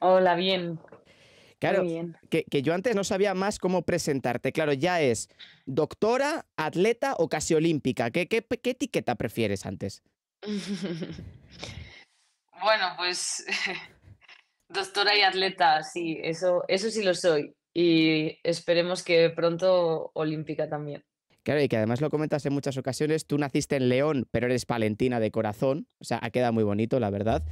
Hola, bien. Claro, bien. Que, que, yo antes no sabía más cómo presentarte. Claro, ya es doctora, atleta o casi olímpica. ¿Qué, etiqueta prefieres antes? bueno, pues doctora y atleta, sí, eso, eso sí lo soy. Y esperemos que pronto olímpica también. Claro, y que además lo comentas en muchas ocasiones, tú naciste en León, pero eres palentina de corazón, o sea, ha quedado muy bonito, la verdad.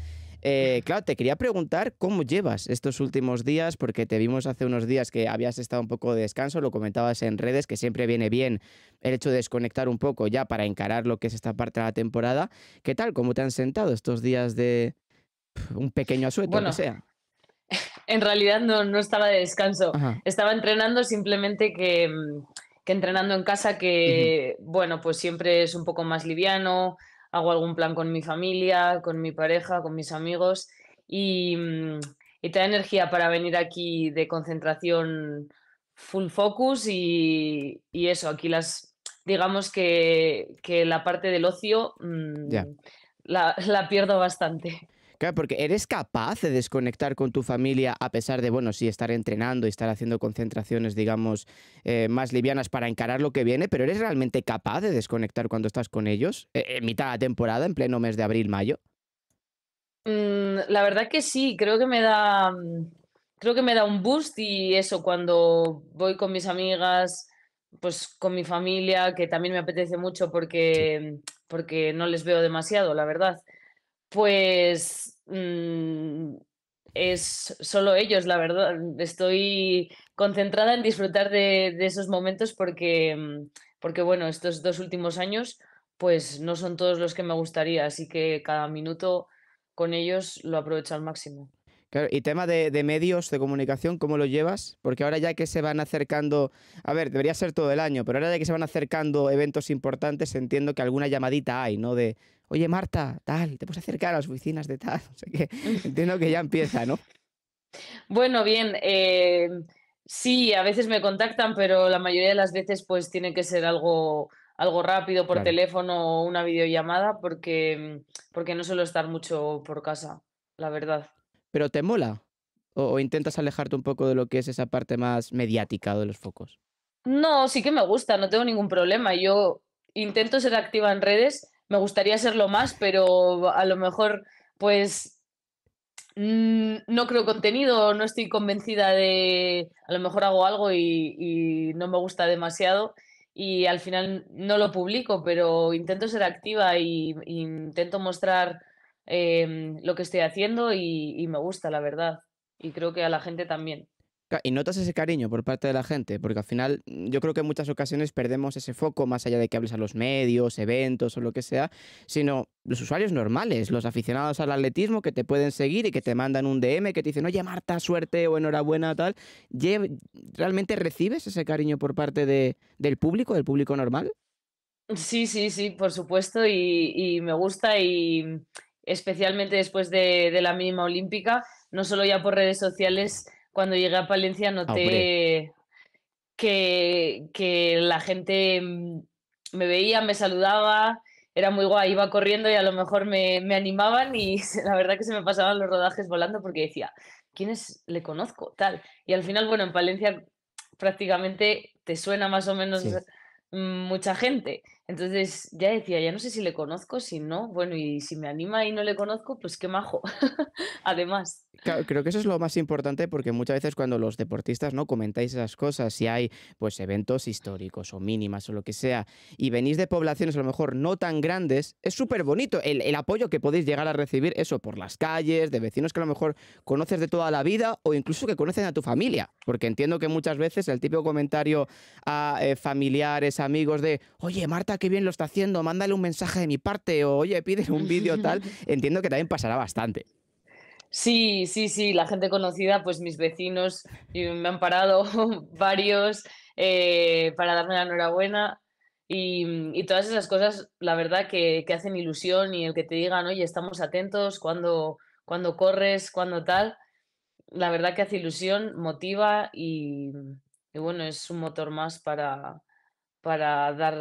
Eh, claro, te quería preguntar cómo llevas estos últimos días, porque te vimos hace unos días que habías estado un poco de descanso, lo comentabas en redes, que siempre viene bien el hecho de desconectar un poco ya para encarar lo que es esta parte de la temporada. ¿Qué tal? ¿Cómo te han sentado estos días de un pequeño asueto, bueno, sea? En realidad no, estaba de descanso, estaba entrenando simplemente mm, que, entrenando en casa, que bueno, pues siempre es un poco más liviano hago algún plan con mi familia, con mi pareja, con mis amigos y, mm, y energía para venir aquí de concentración full focus y, eso, aquí las, digamos que, la parte del ocio mm, la, pierdo bastante porque eres capaz de desconectar con tu familia a pesar de, bueno, sí, estar entrenando y estar haciendo concentraciones, digamos, eh, más livianas para encarar lo que viene, pero ¿eres realmente capaz de desconectar cuando estás con ellos eh, en mitad de temporada, en pleno mes de abril, mayo? Mm, la verdad que sí, creo que me da... Mm, creo que me da un boost y eso, cuando voy con mis amigas, pues con mi familia, que también me apetece mucho porque, mm, porque no les veo demasiado, la verdad. Pues mm, es solo ellos, la verdad. Estoy concentrada en disfrutar de, esos momentos porque, mm, porque, bueno, estos dos últimos años, pues no son todos los que me gustaría, así que cada minuto con ellos lo aprovecho al máximo y tema de, medios de comunicación, ¿cómo lo llevas? Porque ahora ya que se van acercando, a ver, debería ser todo el año, pero ahora ya que se van acercando eventos importantes, entiendo que alguna llamadita hay, ¿no? De, oye Marta, tal, te puedes acercar a las oficinas de tal, o sea que entiendo que ya empieza, ¿no? Bueno, bien, eh, sí, a veces me contactan, pero la mayoría de las veces pues tiene que ser algo algo rápido por teléfono o una videollamada porque, porque no suelo estar mucho por casa, la verdad pero ¿te mola? O, intentas alejarte un poco de lo que es esa parte más mediática de los focos? No, sí que me gusta, no tengo ningún problema. Yo intento ser activa en redes, me gustaría serlo más, pero a lo mejor pues mm, no creo contenido, no estoy convencida de, a lo mejor hago algo y, no me gusta demasiado y al final no lo publico, pero intento ser activa e intento mostrar Em, lo que estoy haciendo y, me gusta, la verdad. Y creo que a la gente también. Y notas ese cariño por parte de la gente, porque al final mm, yo creo que en muchas ocasiones perdemos ese foco, más allá de que hables a los medios, eventos o lo que sea, sino los usuarios normales, los aficionados al atletismo que te pueden seguir y que te mandan un DM que te dicen, oye Marta, suerte o enhorabuena, tal. ¿Realmente recibes ese cariño por parte del público, del público normal? Sí, sí, sí, por supuesto, y me gusta y especialmente después de, la mínima olímpica, no solo ya por redes sociales, cuando llegué a Palencia ah, noté que, la gente me veía, me saludaba, era muy guay, iba corriendo y a lo mejor me, animaban y la verdad que se me pasaban los rodajes volando porque decía, ¿quiénes le conozco? Tal. Y al final, bueno, en Palencia prácticamente te suena más o menos mucha gente. Entonces ya decía, ya no sé si le conozco, si no, bueno, y si me anima y no le conozco, pues qué majo, además creo que eso es lo más importante porque muchas veces cuando los deportistas no comentáis esas cosas, si hay pues eventos históricos o mínimas o lo que sea, y venís de poblaciones a lo mejor no tan grandes, es súper bonito el, apoyo que podéis llegar a recibir eso por las calles, de vecinos que a lo mejor conoces de toda la vida o incluso que conocen a tu familia, porque entiendo que muchas veces el típico comentario a eh, familiares, amigos de, oye Marta, qué bien lo está haciendo, mándale un mensaje de mi parte o oye, pide un vídeo tal, entiendo que también pasará bastante. Sí, sí, sí, la gente conocida, pues mis vecinos me han parado varios eh, para darme la enhorabuena mm, y, todas esas cosas, la verdad, que, hacen ilusión y el que te digan, oye, estamos atentos cuando, cuando corres, cuando tal, la verdad que hace ilusión, motiva y, bueno, es un motor más para, dar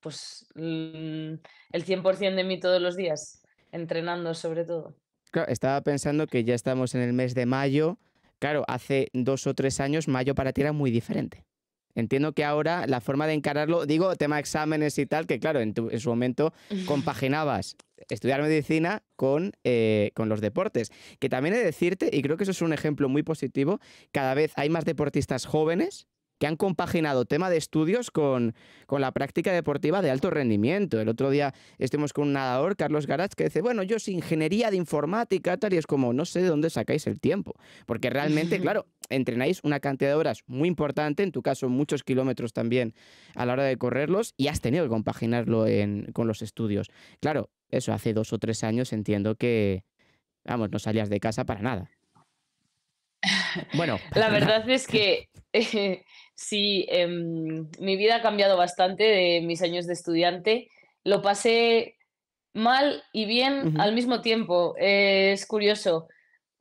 pues mm, el 100% de mí todos los días, entrenando sobre todo estaba pensando que ya estamos en el mes de mayo. Claro, hace dos o tres años mayo para ti era muy diferente. Entiendo que ahora la forma de encararlo, digo, tema exámenes y tal, que claro, en, su momento compaginabas estudiar medicina con, eh, con los deportes. Que también he de decirte, y creo que eso es un ejemplo muy positivo, cada vez hay más deportistas jóvenes que han compaginado tema de estudios con, con la práctica deportiva de alto rendimiento. El otro día estuvimos con un nadador, Carlos Garaz, que dice, bueno, yo soy ingeniería de informática, tal, y es como, no sé de dónde sacáis el tiempo, porque realmente, claro, entrenáis una cantidad de horas muy importante, en tu caso muchos kilómetros también a la hora de correrlos, y has tenido que compaginarlo con los estudios. Claro, eso hace dos o tres años entiendo que, vamos, no salías de casa para nada. Bueno, la pues verdad es que Sí, em, mi vida ha cambiado bastante de mis años de estudiante. Lo pasé mal y bien al mismo tiempo. es curioso.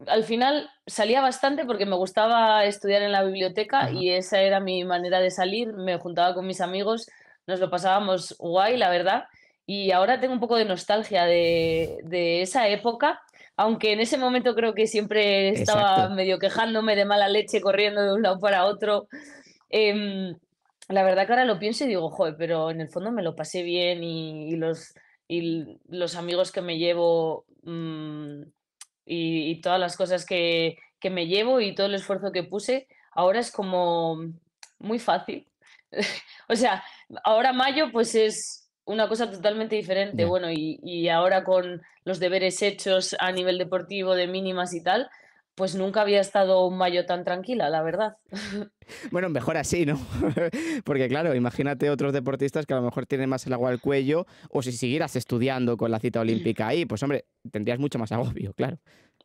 Al final salía bastante porque me gustaba estudiar en la biblioteca y esa era mi manera de salir. Me juntaba con mis amigos, nos lo pasábamos guay, la verdad. Y ahora tengo un poco de nostalgia de, esa época, aunque en ese momento creo que siempre estaba medio quejándome de mala leche corriendo de un lado para otro. Em, la verdad que ahora lo pienso y digo, joder, pero en el fondo me lo pasé bien y, los, y los amigos que me llevo mm, y, todas las cosas que, que, me llevo y todo el esfuerzo que puse, ahora es como muy fácil. o sea, ahora mayo pues es una cosa totalmente diferente, bueno, y, y ahora con los deberes hechos a nivel deportivo de mínimas y tal, pues nunca había estado un mayo tan tranquila, la verdad. Bueno, mejor así, ¿no? Porque claro, imagínate otros deportistas que a lo mejor tienen más el agua al cuello o si siguieras estudiando con la cita olímpica ahí, pues hombre, tendrías mucho más agobio, claro.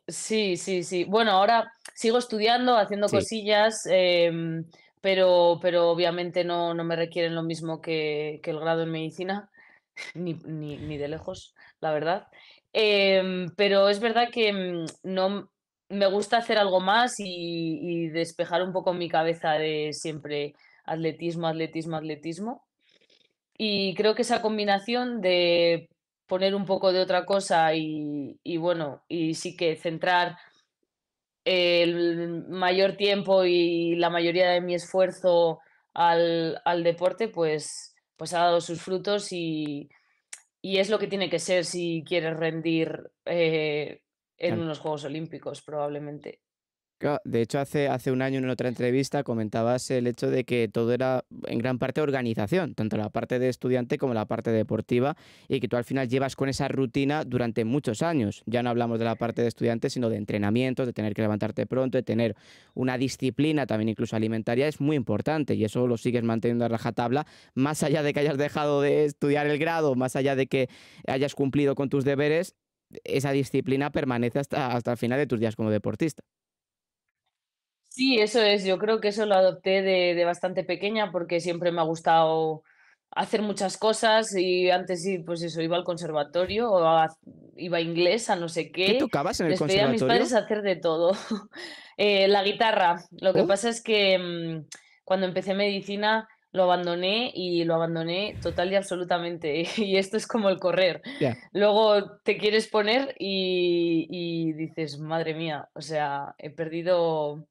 Sí, sí, sí. Bueno, ahora sigo estudiando, haciendo cosillas, em, pero, pero obviamente no, no, me requieren lo mismo que, el grado en medicina, ni, ni, de lejos, la verdad. Em, pero es verdad que mm, no, me gusta hacer algo más y, despejar un poco mi cabeza de siempre atletismo, atletismo, atletismo. Y creo que esa combinación de poner un poco de otra cosa y, bueno, y sí que centrar el mayor tiempo y la mayoría de mi esfuerzo al, deporte, pues, pues ha dado sus frutos y, es lo que tiene que ser si quieres rendir eh, en unos Juegos Olímpicos, probablemente. De hecho, hace, hace un año en otra entrevista comentabas el hecho de que todo era en gran parte organización, tanto la parte de estudiante como la parte deportiva, y que tú al final llevas con esa rutina durante muchos años. Ya no hablamos de la parte de estudiante, sino de entrenamiento, de tener que levantarte pronto, de tener una disciplina también incluso alimentaria, es muy importante y eso lo sigues manteniendo a rajatabla, más allá de que hayas dejado de estudiar el grado, más allá de que hayas cumplido con tus deberes, esa disciplina permanece hasta, hasta el final de tus días como deportista. Sí, eso es. Yo creo que eso lo adopté de, bastante pequeña porque siempre me ha gustado hacer muchas cosas y antes sí, pues eso, iba al conservatorio o iba a inglés, a no sé qué. ¿Qué tocabas en el Pedía a mis padres hacer de todo. Eh, la guitarra. Lo que oh. pasa es que mm, cuando empecé medicina lo abandoné y lo abandoné total y absolutamente. Y esto es como el correr. Luego te quieres poner y, dices, madre mía, o sea, he perdido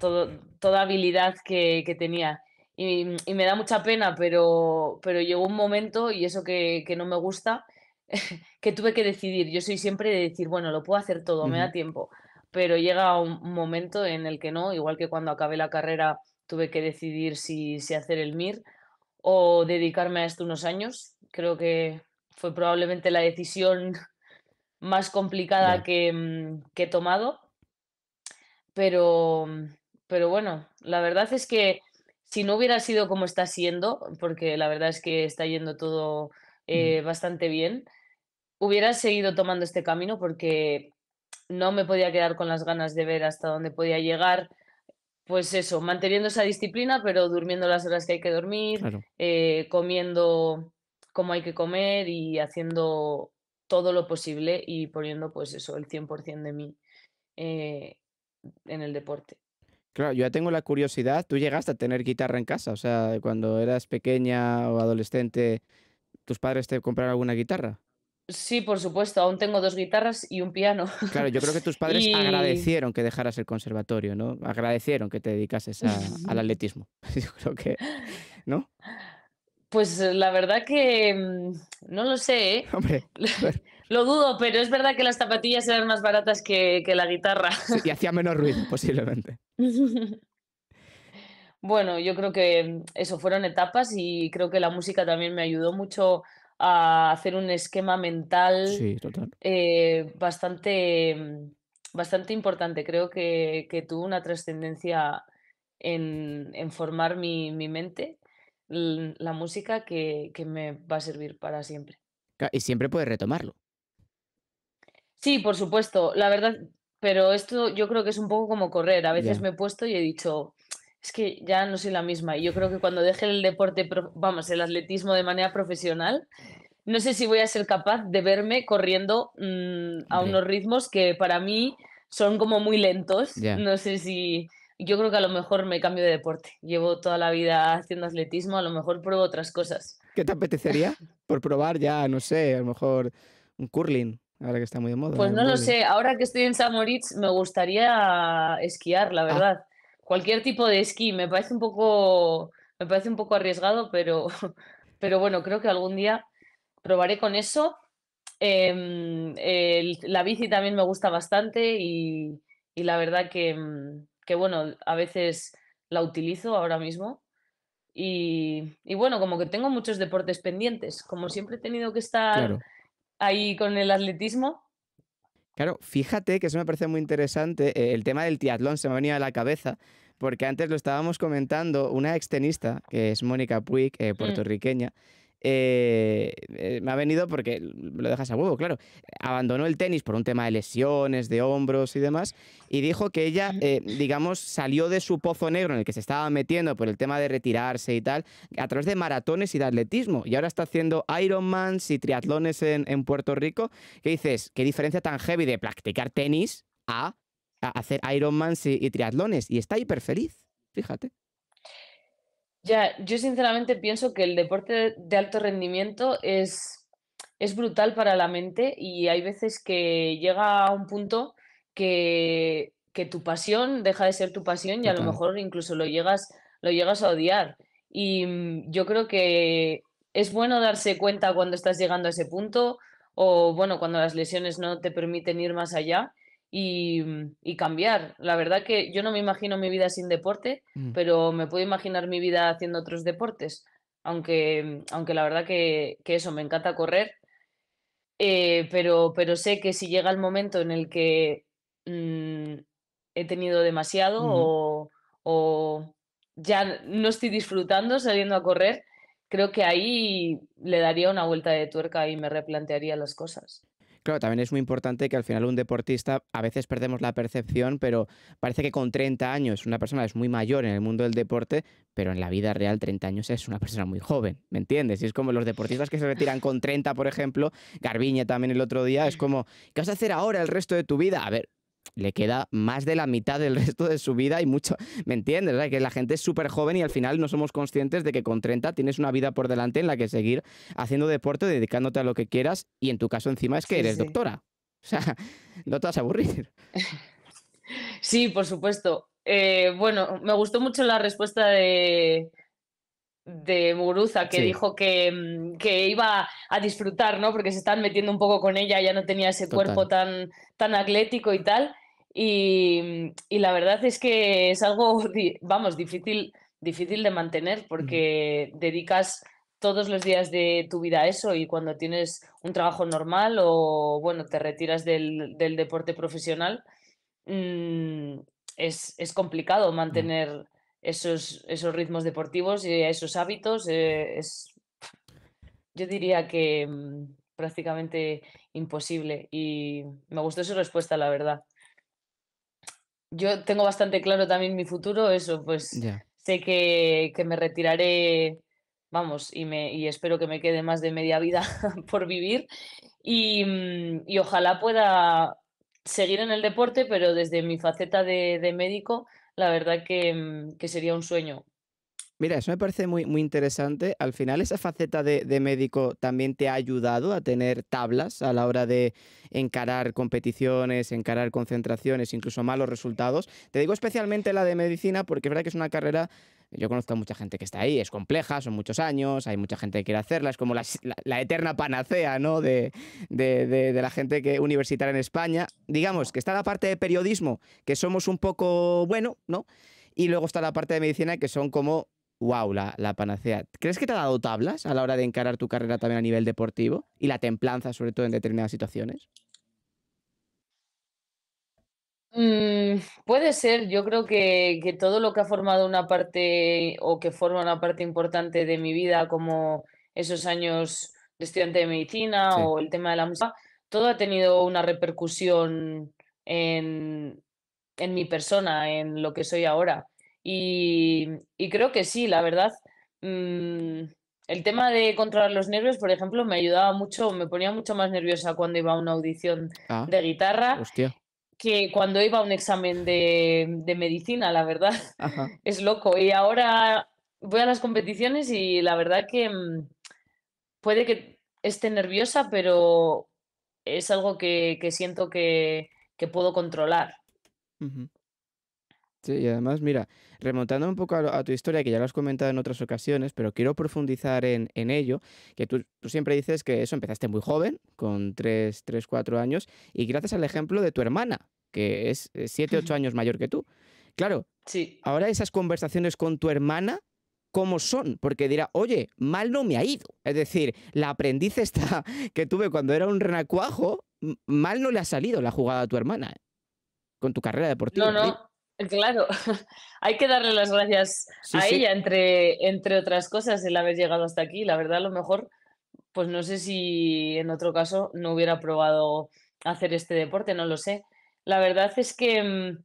todo, toda habilidad que, que tenía. Y, me da mucha pena, pero, pero llegó un momento, y eso que, que no me gusta, que tuve que decidir. Yo soy siempre de decir, bueno, lo puedo hacer todo, me da tiempo. Pero llega un momento en el que no, igual que cuando acabé la carrera tuve que decidir si, hacer el MIR o dedicarme a esto unos años. Creo que fue probablemente la decisión más complicada mm, que, he tomado. Pero, mm, pero bueno, la verdad es que si no hubiera sido como está siendo, porque la verdad es que está yendo todo mm. eh, bastante bien, hubiera seguido tomando este camino porque no me podía quedar con las ganas de ver hasta dónde podía llegar pues eso, manteniendo esa disciplina, pero durmiendo las horas que hay que dormir, eh, comiendo como hay que comer y haciendo todo lo posible y poniendo pues eso, el 100% de mí eh, en el deporte. Claro, yo ya tengo la curiosidad, tú llegaste a tener guitarra en casa, o sea, cuando eras pequeña o adolescente, ¿tus padres te compraron alguna guitarra? Sí, por supuesto, aún tengo dos guitarras y un piano. Claro, yo creo que tus padres agradecieron que dejaras el conservatorio, ¿no? Agradecieron que te dedicases al atletismo. Yo creo que, ¿no? Pues eh, la verdad que mm, no lo sé. ¿eh? Hombre, lo dudo, pero es verdad que las zapatillas eran más baratas que, la guitarra. y hacía menos ruido, posiblemente. bueno, yo creo que mm, eso fueron etapas y creo que la música también me ayudó mucho a hacer un esquema mental eh, bastante, bastante importante. Creo que, que tuvo una trascendencia en, formar mi, mente, la música que, me va a servir para siempre. Y siempre puedes retomarlo. Sí, por supuesto. La verdad, pero esto yo creo que es un poco como correr. A veces me he puesto y he dicho, es que ya no soy la misma. Y yo creo que cuando deje el deporte, vamos, el atletismo de manera profesional, no sé si voy a ser capaz de verme corriendo mm, a unos ritmos que para mí son como muy lentos. No sé si... Yo creo que a lo mejor me cambio de deporte. Llevo toda la vida haciendo atletismo, a lo mejor pruebo otras cosas. ¿Qué te apetecería? Por probar ya, no sé, a lo mejor un curling, ahora que está muy de moda. Pues no lo sé, ahora que estoy en Samoritz me gustaría esquiar, la ah. verdad cualquier tipo de esquí. Me parece un poco, me parece un poco arriesgado, pero, pero bueno, creo que algún día probaré con eso. Em, la bici también me gusta bastante y, la verdad mm, que, bueno, a veces la utilizo ahora mismo. Y, bueno, como que tengo muchos deportes pendientes, como siempre he tenido que estar ahí con el atletismo. Claro, fíjate que eso me parece muy interesante, eh, el tema del tiatlón se me venía a la cabeza, porque antes lo estábamos comentando, una extenista, que es Mónica Puig, eh, mm. puertorriqueña, eh, eh, me ha venido porque lo dejas a huevo, claro. Abandonó el tenis por un tema de lesiones, de hombros y demás, y dijo que ella, digamos, salió de su pozo negro en el que se estaba metiendo por el tema de retirarse y tal, a través de maratones y de atletismo. Y ahora está haciendo Ironmans y triatlones en, en Puerto Rico. ¿Qué dices? ¿Qué diferencia tan heavy de practicar tenis a hacer Ironmans y, y triatlones y está hiper feliz, fíjate. Ya, yo sinceramente pienso que el deporte de alto rendimiento es, es brutal para la mente y hay veces que llega a un punto que, que tu pasión deja de ser tu pasión y a lo mejor incluso lo llegas, lo llegas a odiar. Y mm, yo creo que es bueno darse cuenta cuando estás llegando a ese punto o bueno, cuando las lesiones no te permiten ir más allá Mm, y, cambiar. La verdad que yo no me imagino mi vida sin deporte, mm. pero me puedo imaginar mi vida haciendo otros deportes, aunque, mm, aunque la verdad que, que eso, me encanta correr, eh, pero, pero sé que si llega el momento en el que he tenido demasiado o ya no estoy disfrutando saliendo a correr, creo que ahí le daría una vuelta de tuerca y me replantearía las cosas. Claro, también es muy importante que al final un deportista, a veces perdemos la percepción, pero parece que con 30 años una persona es muy mayor en el mundo del deporte, pero en la vida real 30 años es una persona muy joven, ¿me entiendes? Y es como los deportistas que se retiran con 30, por ejemplo, Garbiñe también el otro día, es como, ¿qué vas a hacer ahora el resto de tu vida? A ver, le queda más de la mitad del resto de su vida y mucho, ¿me entiendes? Que la gente es súper joven y al final no somos conscientes de que con 30 tienes una vida por delante en la que seguir haciendo deporte, dedicándote a lo que quieras y en tu caso encima es que eres doctora. O sea, no te vas a aburrir. Sí, por supuesto. Eh, bueno, me gustó mucho la respuesta de, de Muguruza, que dijo mm, que, iba a disfrutar, ¿no? Porque se están metiendo un poco con ella, ya no tenía ese cuerpo tan, tan atlético y tal. Mm, y, la verdad es que es algo, vamos, difícil, difícil de mantener porque dedicas todos los días de tu vida a eso y cuando tienes un trabajo normal o, bueno, te retiras del, deporte profesional, mm, es, complicado mantener esos, ritmos deportivos y eh, esos hábitos. Eh, es, yo diría que mm, prácticamente imposible y me gustó su respuesta, la verdad. Yo tengo bastante claro también mi futuro, eso pues sé que, me retiraré vamos, y, espero que me quede más de media vida por vivir mm, y, ojalá pueda seguir en el deporte, pero desde mi faceta de médico la verdad mm, que, sería un sueño. Mira, eso me parece muy, muy interesante. Al final, esa faceta de, de, médico también te ha ayudado a tener tablas a la hora de encarar competiciones, encarar concentraciones, incluso malos resultados. Te digo especialmente la de medicina, porque es verdad que es una carrera yo conozco a mucha gente que está ahí, es compleja, son muchos años, hay mucha gente que quiere hacerla, es como la, eterna panacea ¿no? De, de, la gente que, universitaria en España. Digamos que está la parte de periodismo, que somos un poco bueno, ¿no? Y luego está la parte de medicina, que son como, wow, la, la panacea. ¿Crees que te ha dado tablas a la hora de encarar tu carrera también a nivel deportivo? Y la templanza, sobre todo en determinadas situaciones. Mm, puede ser, yo creo que, todo lo que ha formado una parte o que forma una parte importante de mi vida, como esos años de estudiante de medicina o el tema de la música, todo ha tenido una repercusión en, en mi persona, en lo que soy ahora. Y, creo que sí, la verdad. Mm, el tema de controlar los nervios, por ejemplo, me ayudaba mucho, me ponía mucho más nerviosa cuando iba a una audición ah, de guitarra. Hostia que cuando iba a un examen de, medicina, la verdad. Es loco. Y ahora voy a las competiciones y la verdad que mm, puede que esté nerviosa, pero es algo que, siento que, puedo controlar. Sí, y además, mira, remontando un poco a, tu historia, que ya lo has comentado en otras ocasiones, pero quiero profundizar en, ello, que tú, siempre dices que eso empezaste muy joven, con 3, 3, 4 años, y gracias al ejemplo de tu hermana, que es 7, eh, 8 años mayor que tú. Claro, sí. ahora esas conversaciones con tu hermana, cómo son, porque dirá, oye, mal no me ha ido. Es decir, la aprendiz esta que tuve cuando era un renacuajo, mal no le ha salido la jugada a tu hermana con tu carrera deportiva. No, no. Claro, hay que darle las gracias a ella, entre, entre otras cosas, el haber llegado hasta aquí. La verdad, a lo mejor, pues no sé si en otro caso no hubiera probado hacer este deporte, no lo sé. La verdad es que mm,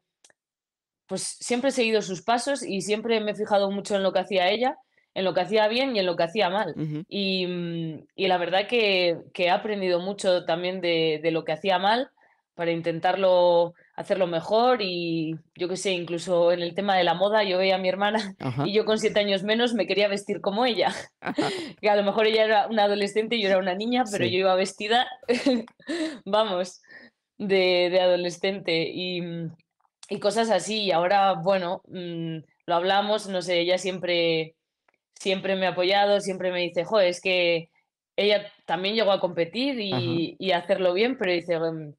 pues siempre he seguido sus pasos y siempre me he fijado mucho en lo que hacía ella, en lo que hacía bien y en lo que hacía mal. y, mm, y, la verdad que, que, he aprendido mucho también de, de lo que hacía mal para intentarlo hacerlo mejor y yo qué sé, incluso en el tema de la moda, yo veía a mi hermana y yo con siete años menos me quería vestir como ella. que a lo mejor ella era una adolescente y yo era una niña, pero yo iba vestida, vamos, de, adolescente mm, y, cosas así. Y ahora, bueno, mm, lo hablamos, no sé, ella siempre, siempre me ha apoyado, siempre me dice, jo, es que ella también llegó a competir y, y hacerlo bien, pero dice, em,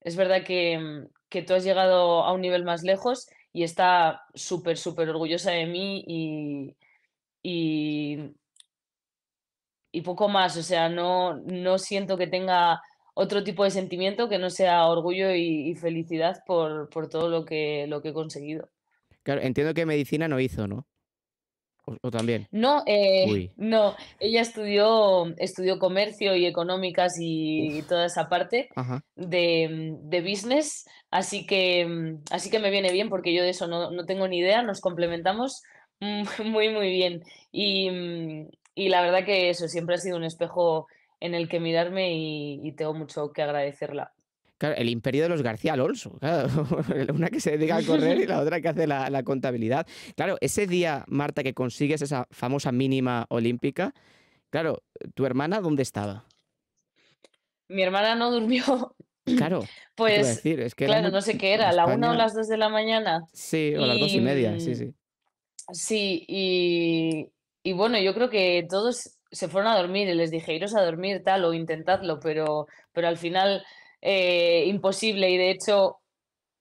es verdad que, mm, que tú has llegado a un nivel más lejos y está súper, súper orgullosa de mí y, y, poco más. O sea, no, no siento que tenga otro tipo de sentimiento que no sea orgullo y, felicidad por, por, todo lo que, lo que he conseguido. Claro, entiendo que medicina no hizo, ¿no? O, también. No, eh, no. Ella estudió, estudió comercio y económicas y, toda esa parte de, business. Así que, así que me viene bien porque yo de eso no, tengo ni idea. Nos complementamos muy, muy bien. Y, la verdad que eso siempre ha sido un espejo en el que mirarme y tengo mucho que agradecerla el imperio de los García Alonso. Una que se dedica a correr y la otra que hace la, contabilidad. Claro, ese día, Marta, que consigues esa famosa mínima olímpica, claro, ¿tu hermana dónde estaba? Mi hermana no durmió. Claro. Pues, claro, no sé qué era, la una o las dos de la mañana. Sí, o las dos y media, sí, mm, sí. Sí, y, bueno, yo creo que todos se fueron a dormir y les dije, iros a dormir tal o intentadlo, pero, pero al final eh, imposible y de hecho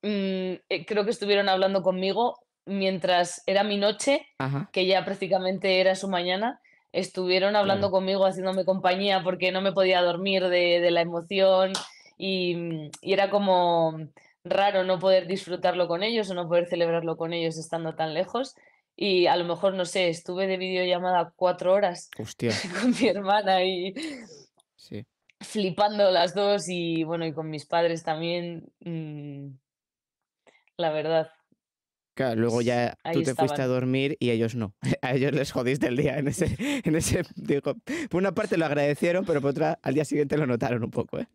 mm, eh, creo que estuvieron hablando conmigo mientras era mi noche, que ya prácticamente era su mañana, estuvieron hablando conmigo, haciéndome compañía porque no me podía dormir de, la emoción mm, y, era como raro no poder disfrutarlo con ellos o no poder celebrarlo con ellos estando tan lejos. Y a lo mejor, no sé, estuve de videollamada cuatro horas con mi hermana y... Sí flipando las dos y bueno, y con mis padres también, mm, la verdad. Claro, luego ya tú te fuiste a dormir y ellos no. A ellos les jodiste el día en ese, en ese, por una parte lo agradecieron, pero por otra al día siguiente lo notaron un poco, ¿eh?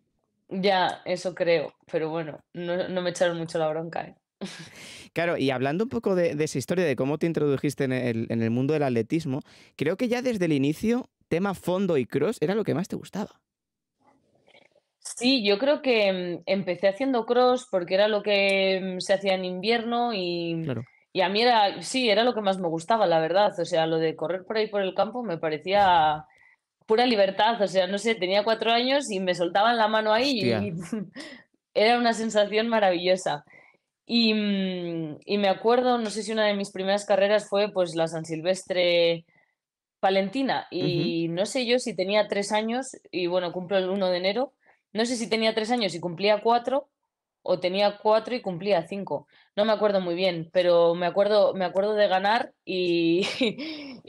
Ya, eso creo, pero bueno, no, me echaron mucho la bronca, ¿eh? Claro, y hablando un poco de, esa historia, de cómo te introdujiste en el, en el mundo del atletismo, creo que ya desde el inicio, tema fondo y cross era lo que más te gustaba. Sí, yo creo que mm, empecé haciendo cross porque era lo que mm, se hacía en invierno y, a mí era, sí, era lo que más me gustaba, la verdad. O sea, lo de correr por ahí por el campo me parecía pura libertad. O sea, no sé, tenía cuatro años y me soltaban la mano ahí y era una sensación maravillosa. Mm, y, me acuerdo, no sé si una de mis primeras carreras fue pues la San Silvestre Palentina. Y no sé yo si tenía tres años, y bueno, cumplo el 1 de enero. No sé si tenía tres años y cumplía cuatro, o tenía cuatro y cumplía cinco. No me acuerdo muy bien, pero me acuerdo, me acuerdo de ganar y,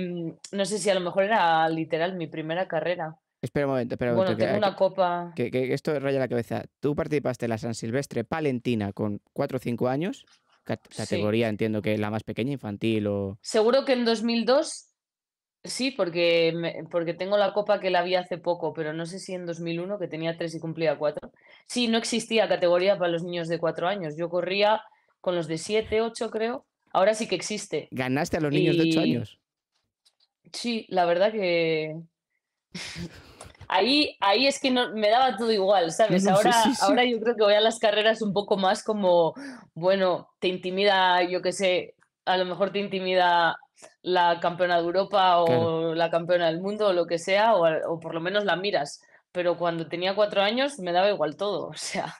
mm, no sé si a lo mejor era literal mi primera carrera. Espera un momento, espera un momento. Bueno, tengo una copa. Que, que, esto raya la cabeza. Tú participaste en la San Silvestre Palentina con cuatro o cinco años. Categoría, entiendo que la más pequeña, infantil o. Seguro que en 2002 Sí, porque, porque tengo la copa que la vi hace poco, pero no sé si en 2001, que tenía tres y cumplía cuatro. Sí, no existía categoría para los niños de cuatro años. Yo corría con los de siete, ocho, creo. Ahora sí que existe. ¿Ganaste a los niños de ocho años? Sí, la verdad que... ahí, ahí es que no, me daba todo igual, ¿sabes? ahora, ahora yo creo que voy a las carreras un poco más como, bueno, te intimida, yo qué sé, a lo mejor te intimida la campeona de Europa o la campeona del mundo o lo que sea, o, por lo menos la miras. Pero cuando tenía cuatro años me daba igual todo, o sea.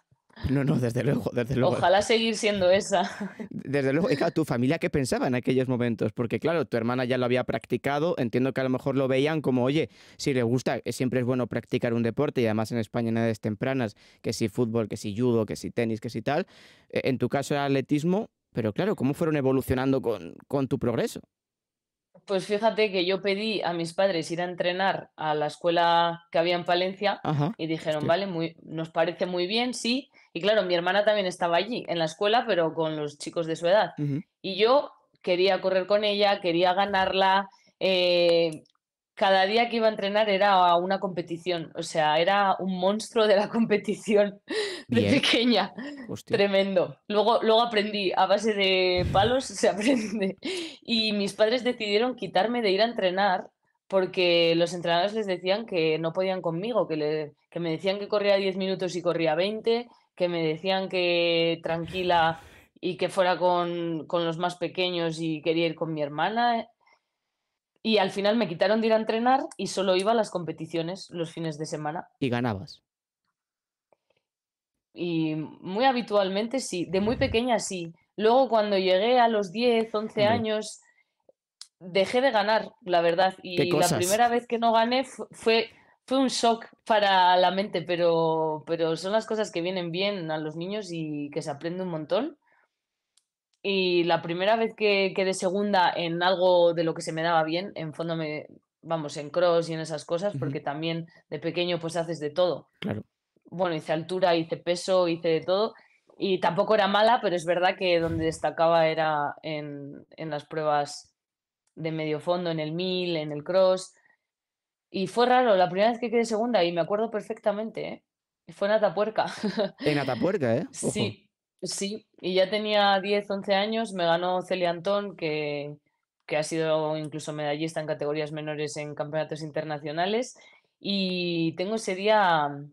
No, no, desde luego, desde luego. Ojalá seguir siendo esa. Desde luego, hija, tu familia, ¿qué pensaba en aquellos momentos? Porque claro, tu hermana ya lo había practicado, entiendo que a lo mejor lo veían como, oye, si le gusta, eh, siempre es bueno practicar un deporte y además en España en edades tempranas, que si fútbol, que si judo, que si tenis, que si tal. Eh, en tu caso era atletismo, pero claro, ¿cómo fueron evolucionando con, con tu progreso? Pues fíjate que yo pedí a mis padres ir a entrenar a la escuela que había en Palencia y pues dijeron, vale, muy, nos parece muy bien, sí. Y claro, mi hermana también estaba allí, en la escuela, pero con los chicos de su edad. Y yo quería correr con ella, quería ganarla, eh, cada día que iba a entrenar era una competición, o sea, era un monstruo de la competición de pequeña, tremendo. Luego, luego aprendí a base de palos, se aprende. Y mis padres decidieron quitarme de ir a entrenar porque los entrenadores les decían que no podían conmigo, que, me decían que corría 10 minutos y corría 20, que me decían que tranquila y que fuera con, con los más pequeños y quería ir con mi hermana y al final me quitaron de ir a entrenar y solo iba a las competiciones los fines de semana. ¿Y ganabas? Y muy habitualmente sí, de muy pequeña sí. Luego cuando llegué a los 10, 11 años, dejé de ganar, la verdad. Y la primera vez que no gané fue, fue un shock para la mente, pero, pero son las cosas que vienen bien a los niños y que se aprende un montón. Y la primera vez que quedé segunda en algo de lo que se me daba bien, en fondo me, vamos, en cross y en esas cosas, porque también de pequeño pues haces de todo. Claro. Bueno, hice altura, hice peso, hice de todo. Y tampoco era mala, pero es verdad que donde destacaba era en, las pruebas de medio fondo, en el 1000, en el cross. Y fue raro, la primera vez que quedé segunda, y me acuerdo perfectamente, ¿eh? fue en Atapuerca. En Atapuerca, ¿eh? Sí, Sí, y ya tenía 10, 11 años, me ganó Celia Antón, que, ha sido incluso medallista en categorías menores en campeonatos internacionales, y tengo ese día mm,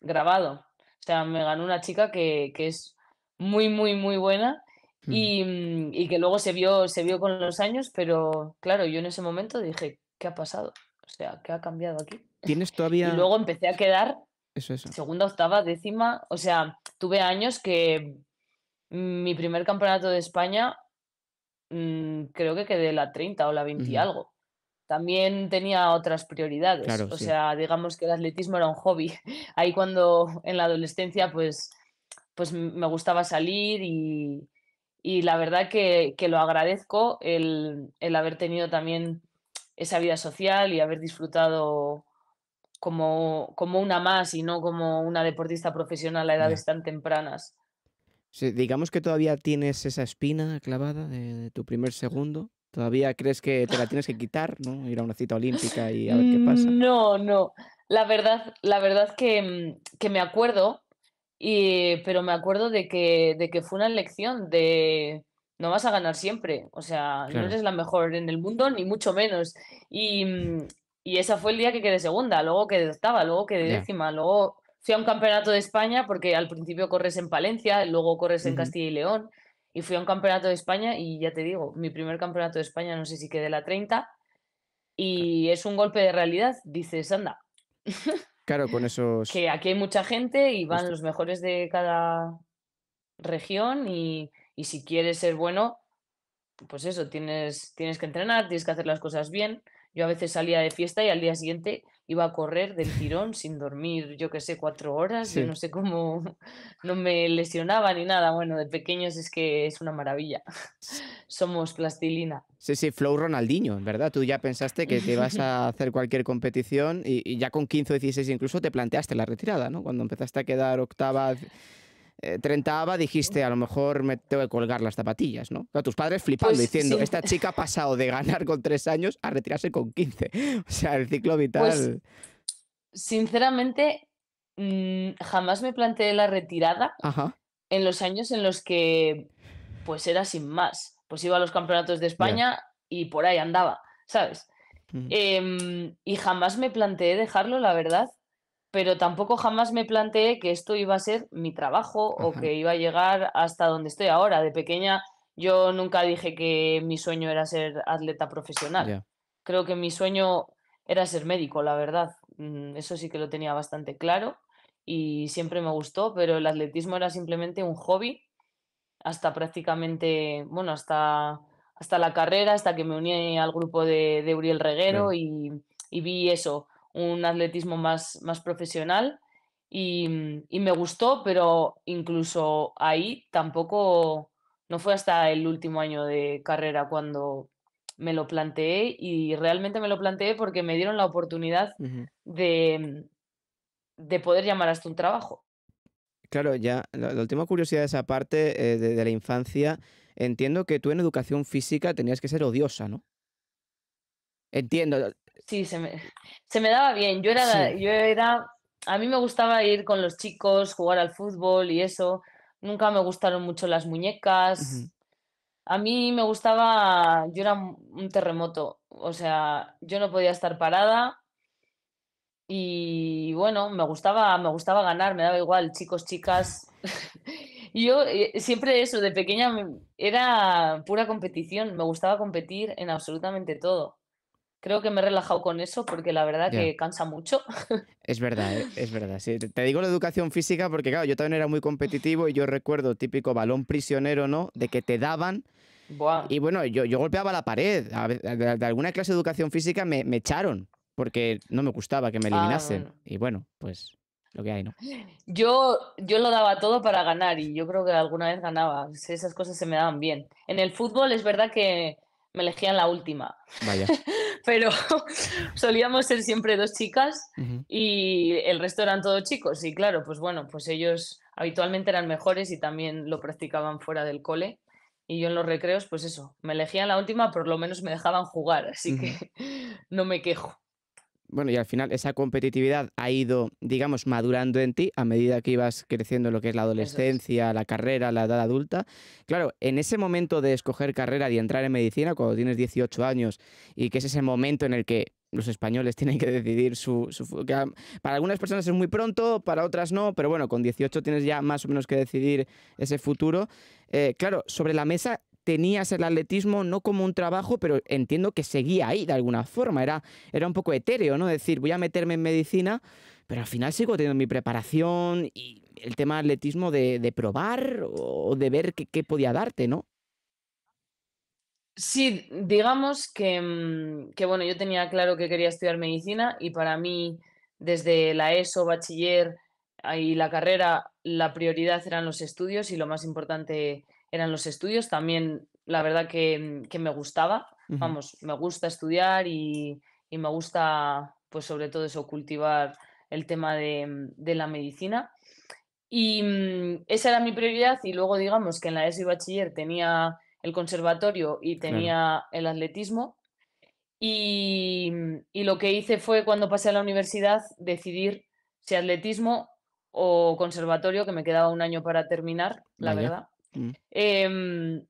grabado. O sea, me ganó una chica que, es muy, muy, muy buena mm, y, que luego se vio, se vio con los años, pero claro, yo en ese momento dije, ¿qué ha pasado? O sea, ¿qué ha cambiado aquí? Tienes todavía... Y luego empecé a quedar eso, segunda, octava, décima, o sea tuve años que mi primer campeonato de España mm, creo que quedé la 30 o la 20 y algo. También tenía otras prioridades. o sea, digamos que el atletismo era un hobby. Ahí cuando en la adolescencia pues, pues me gustaba salir y, la verdad que, lo agradezco el, el, haber tenido también esa vida social y haber disfrutado como, como una más y no como una deportista profesional a edades tan tempranas. digamos que todavía tienes esa espina clavada de, tu primer segundo. ¿Todavía crees que te la tienes que quitar, no? Ir a una cita olímpica y a ver qué pasa. No, no. La verdad, la verdad que, mm, me acuerdo, pero me acuerdo de que, de que fue una elección de, no vas a ganar siempre. O sea, no eres la mejor en el mundo, ni mucho menos. Y, mm, y esa fue el día que quedé segunda, luego quedé octava, luego quedé décima, luego fui a un campeonato de España porque al principio corres en Palencia, luego corres en Castilla y León y fui a un campeonato de España y ya te digo, mi primer campeonato de España no sé si quedé la 30 y es un golpe de realidad, dices, anda. Claro, con esos... que aquí hay mucha gente y van los mejores de cada región y, si quieres ser bueno, pues eso, tienes, tienes que entrenar, tienes que hacer las cosas bien yo a veces salía de fiesta y al día siguiente iba a correr del tirón sin dormir, yo qué sé, cuatro horas, yo no sé cómo, no me lesionaba ni nada. Bueno, de pequeños es que es una maravilla. Somos plastilina. Sí, sí, Flow Ronaldinho, ¿verdad? Tú ya pensaste que te vas a hacer cualquier competición y, ya con 15 o 16 incluso te planteaste la retirada, ¿no? Cuando empezaste a quedar octava eh, trentaba, 30 dijiste, a lo mejor me tengo que colgar las zapatillas, ¿no? tus padres flipando, pues diciendo, esta chica ha pasado de ganar con tres años a retirarse con 15. O sea, el ciclo pues vital... sinceramente, mm, jamás me planteé la retirada en los años en los que pues era sin más. Pues iba a los campeonatos de España y por ahí andaba, ¿sabes? Mm. Em, y jamás me planteé dejarlo, la verdad pero tampoco jamás me planteé que esto iba a ser mi trabajo o que iba a llegar hasta donde estoy ahora. De pequeña yo nunca dije que mi sueño era ser atleta profesional. Creo que mi sueño era ser médico, la verdad. Mm, eso sí que lo tenía bastante claro y siempre me gustó, pero el atletismo era simplemente un hobby hasta prácticamente, bueno, hasta, hasta la carrera, hasta que me uní al grupo de, de Uriel Reguero y vi eso, un atletismo más, más profesional y, mm, y, me gustó, pero incluso ahí tampoco, no fue hasta el último año de carrera cuando me lo planteé y realmente me lo planteé porque me dieron la oportunidad de, mm, de poder llamar hasta un trabajo. Claro, ya, la, última curiosidad de esa parte eh, de la infancia, entiendo que tú en educación física tenías que ser odiosa, ¿no? Entiendo, sí, se me, se me daba bien. Yo era, yo era, a mí me gustaba ir con los chicos, jugar al fútbol y eso. Nunca me gustaron mucho las muñecas. A mí me gustaba, yo era un terremoto, o sea, yo no podía estar parada y bueno, me gustaba, me gustaba ganar, me daba igual, chicos, chicas. yo eh, siempre eso, de pequeña era pura competición, me gustaba competir en absolutamente todo. Creo que me he relajado con eso porque la verdad que cansa mucho. Es verdad, eh, es verdad. Te digo la educación física porque, claro, yo también era muy competitivo y yo recuerdo típico balón prisionero, ¿no? De que te daban. Buah. Y bueno, yo, yo golpeaba la pared. De alguna clase de educación física me, me echaron porque no me gustaba que me ah, eliminasen. Y bueno, pues lo que hay, ¿no? Yo, yo lo daba todo para ganar y yo creo que alguna vez ganaba. Esas cosas se me daban bien. En el fútbol es verdad que me elegían la última. Vaya. pero solíamos ser siempre dos chicas y el resto eran todos chicos. Y claro, pues bueno, pues ellos habitualmente eran mejores y también lo practicaban fuera del cole. Y yo en los recreos, pues eso, me elegían la última, por lo menos me dejaban jugar, así que no me quejo bueno, y al final esa competitividad ha ido, digamos, madurando en ti a medida que ibas creciendo lo que es la adolescencia, la carrera, la edad adulta. Claro, en ese momento de escoger carrera y entrar en medicina, cuando tienes 18 años, y que es ese momento en el que los españoles tienen que decidir su... futuro. para algunas personas es muy pronto, para otras no, pero bueno, con 18 tienes ya más o menos que decidir ese futuro. Eh, claro, sobre la mesa tenías el atletismo no como un trabajo, pero entiendo que seguía ahí de alguna forma. Era, era un poco etéreo, ¿no? Decir, voy a meterme en medicina, pero al final sigo teniendo mi preparación y el tema atletismo de, probar o de ver qué, podía darte, ¿no? Sí, digamos que, mm, que, bueno, yo tenía claro que quería estudiar medicina y para mí, desde la ESO, bachiller y la carrera, la prioridad eran los estudios y lo más importante eran los estudios. También, la verdad que, me gustaba, vamos, me gusta estudiar y, me gusta, pues sobre todo eso, cultivar el tema de, de la medicina. Y mm, esa era mi prioridad y luego digamos que en la ESO y bachiller tenía el conservatorio y tenía el atletismo. Y, mm, y, lo que hice fue cuando pasé a la universidad decidir si atletismo o conservatorio, que me quedaba un año para terminar, la verdad. Mm. Em,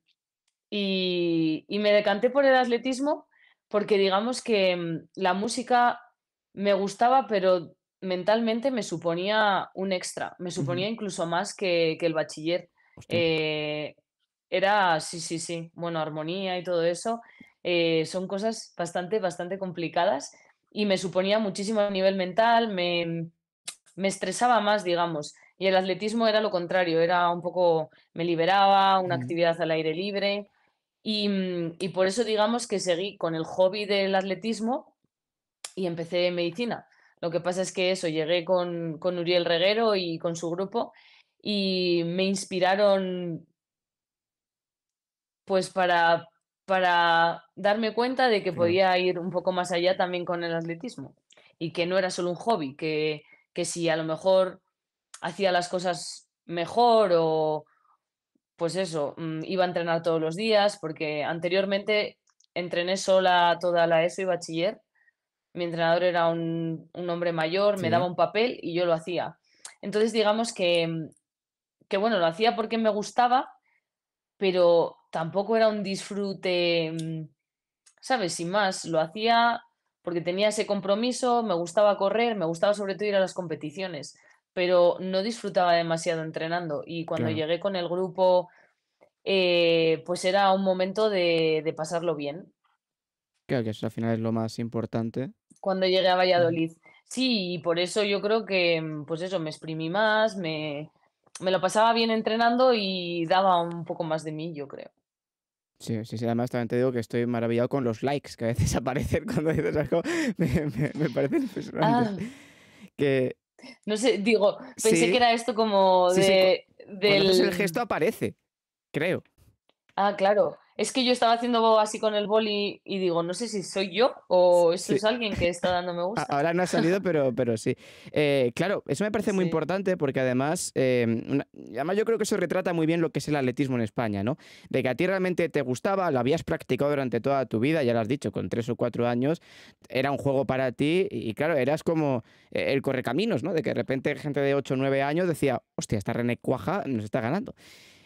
y, me decanté por el atletismo porque digamos que em, la música me gustaba, pero mentalmente me suponía un extra, me suponía incluso más que, el bachiller. Eh, era, sí, sí, sí, bueno, armonía y todo eso. Eh, son cosas bastante, bastante complicadas y me suponía muchísimo a nivel mental, me, me estresaba más, digamos. Y el atletismo era lo contrario, era un poco, me liberaba, una mm. actividad al aire libre. Mm, y, por eso digamos que seguí con el hobby del atletismo y empecé medicina. Lo que pasa es que eso, llegué con, con Uriel Reguero y con su grupo y me inspiraron pues para, para darme cuenta de que podía ir un poco más allá también con el atletismo y que no era solo un hobby, que, que si a lo mejor hacía las cosas mejor o pues eso, mm, iba a entrenar todos los días porque anteriormente entrené sola toda la ESO y bachiller. Mi entrenador era un, hombre mayor, me daba un papel y yo lo hacía. Entonces digamos que, que bueno, lo hacía porque me gustaba, pero tampoco era un disfrute, mm, ¿sabes? Sin más, lo hacía porque tenía ese compromiso, me gustaba correr, me gustaba sobre todo ir a las competiciones pero no disfrutaba demasiado entrenando y cuando llegué con el grupo, eh, pues era un momento de, pasarlo bien. Claro, que eso al final es lo más importante. Cuando llegué a Valladolid. Sí, y por eso yo creo que, mm, pues eso, me exprimí más, me, lo pasaba bien entrenando y daba un poco más de mí, yo creo. Sí, sí, sí, además también te digo que estoy maravillado con los likes que a veces aparecen cuando dices algo, me, me, ah. Que No sé, digo, pensé que era esto como de. Del... el gesto aparece, creo. Ah, claro. Es que yo estaba haciendo así con el boli y digo, no sé si soy yo o si es alguien que está dando me gusta. Ahora no ha salido, pero, pero sí. Eh, claro, eso me parece muy importante porque además, em, además yo creo que eso retrata muy bien lo que es el atletismo en España, ¿no? De que a ti realmente te gustaba, lo habías practicado durante toda tu vida, ya lo has dicho, con tres o cuatro años, era un juego para ti y claro, eras como eh, el correcaminos, ¿no? De que de repente gente de ocho o 9 años decía, hostia, está René Cuaja nos está ganando.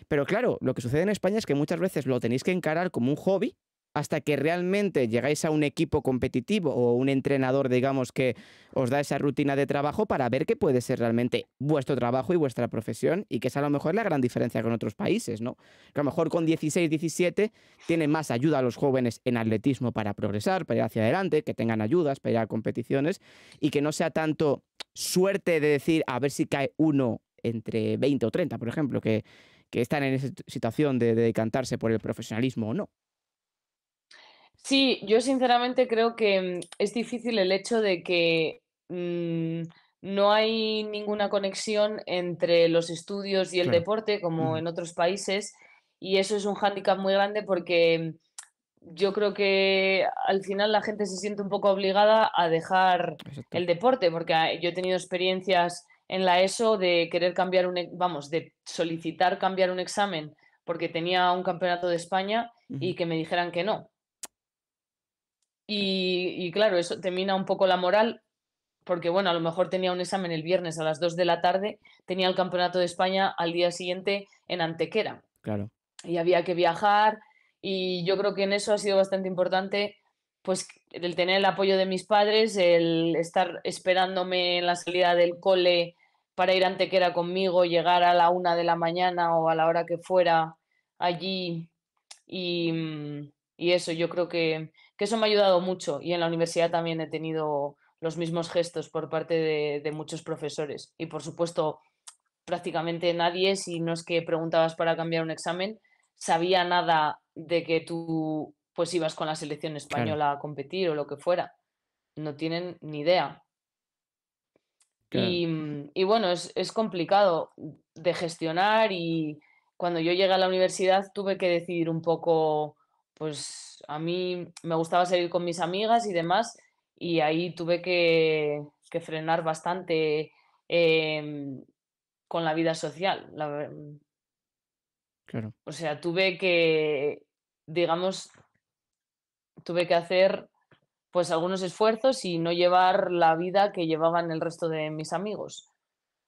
Pero claro, lo que sucede en España es que muchas veces lo tenéis que encarar como un hobby hasta que realmente llegáis a un equipo competitivo o un entrenador, digamos, que os da esa rutina de trabajo para ver qué puede ser realmente vuestro trabajo y vuestra profesión y que es a lo mejor la gran diferencia con otros países, ¿no? Que a lo mejor con 16, 17 tiene más ayuda a los jóvenes en atletismo para progresar, para ir hacia adelante, que tengan ayudas para ir a competiciones y que no sea tanto suerte de decir a ver si cae uno entre 20 o 30, por ejemplo, que que están en esa situación de, decantarse por el profesionalismo o no. Sí, yo sinceramente creo que mm, es difícil el hecho de que mm, no hay ninguna conexión entre los estudios y el deporte, como en otros países, y eso es un hándicap muy grande porque mm, yo creo que al final la gente se siente un poco obligada a dejar el deporte, porque ah, yo he tenido experiencias en la ESO de querer cambiar un, e, vamos, de solicitar cambiar un examen porque tenía un campeonato de España y que me dijeran que no. Y, claro, eso termina un poco la moral, porque bueno, a lo mejor tenía un examen el viernes a las 2 de la tarde, tenía el campeonato de España al día siguiente en Antequera. Claro. Y había que viajar, y yo creo que en eso ha sido bastante importante pues el tener el apoyo de mis padres, el estar esperándome en la salida del cole para ir que era conmigo, llegar a la una de la mañana o a la hora que fuera allí. Y, eso, yo creo que, eso me ha ayudado mucho. Y en la universidad también he tenido los mismos gestos por parte de, muchos profesores. Y por supuesto, prácticamente nadie, si no es que preguntabas para cambiar un examen, sabía nada de que tú pues ibas con la selección española a competir o lo que fuera. No tienen ni idea. Mm, y, bueno, es, complicado de gestionar y cuando yo llegué a la universidad tuve que decidir un poco, pues a mí me gustaba salir con mis amigas y demás y ahí tuve que, que frenar bastante em, con la vida social. Mm. O sea, tuve que, digamos, tuve que hacer pues algunos esfuerzos y no llevar la vida que llevaban el resto de mis amigos.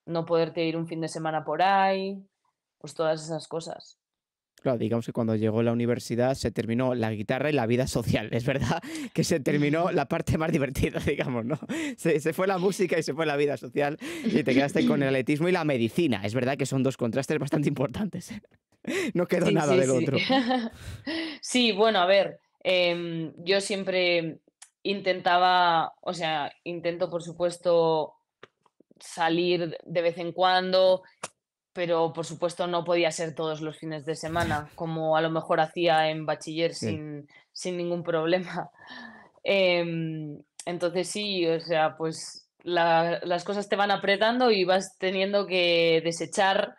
No poderte ir un fin de semana por ahí, pues todas esas cosas. Claro, digamos que cuando llegó la universidad se terminó la guitarra y la vida social, es verdad que se terminó la parte más divertida, digamos, ¿no? Se, se, fue la música y se fue la vida social y te quedaste con el atletismo y la medicina, es verdad que son dos contrastes bastante importantes. ¿eh? No quedó nada del otro. sí, bueno, a ver, em, yo siempre intentaba, o sea, intento por supuesto salir de vez en cuando, pero por supuesto no podía ser todos los fines de semana, como a lo mejor hacía en bachiller sin, ningún problema. Em, entonces sí, o sea, pues las cosas te van apretando y vas teniendo que desechar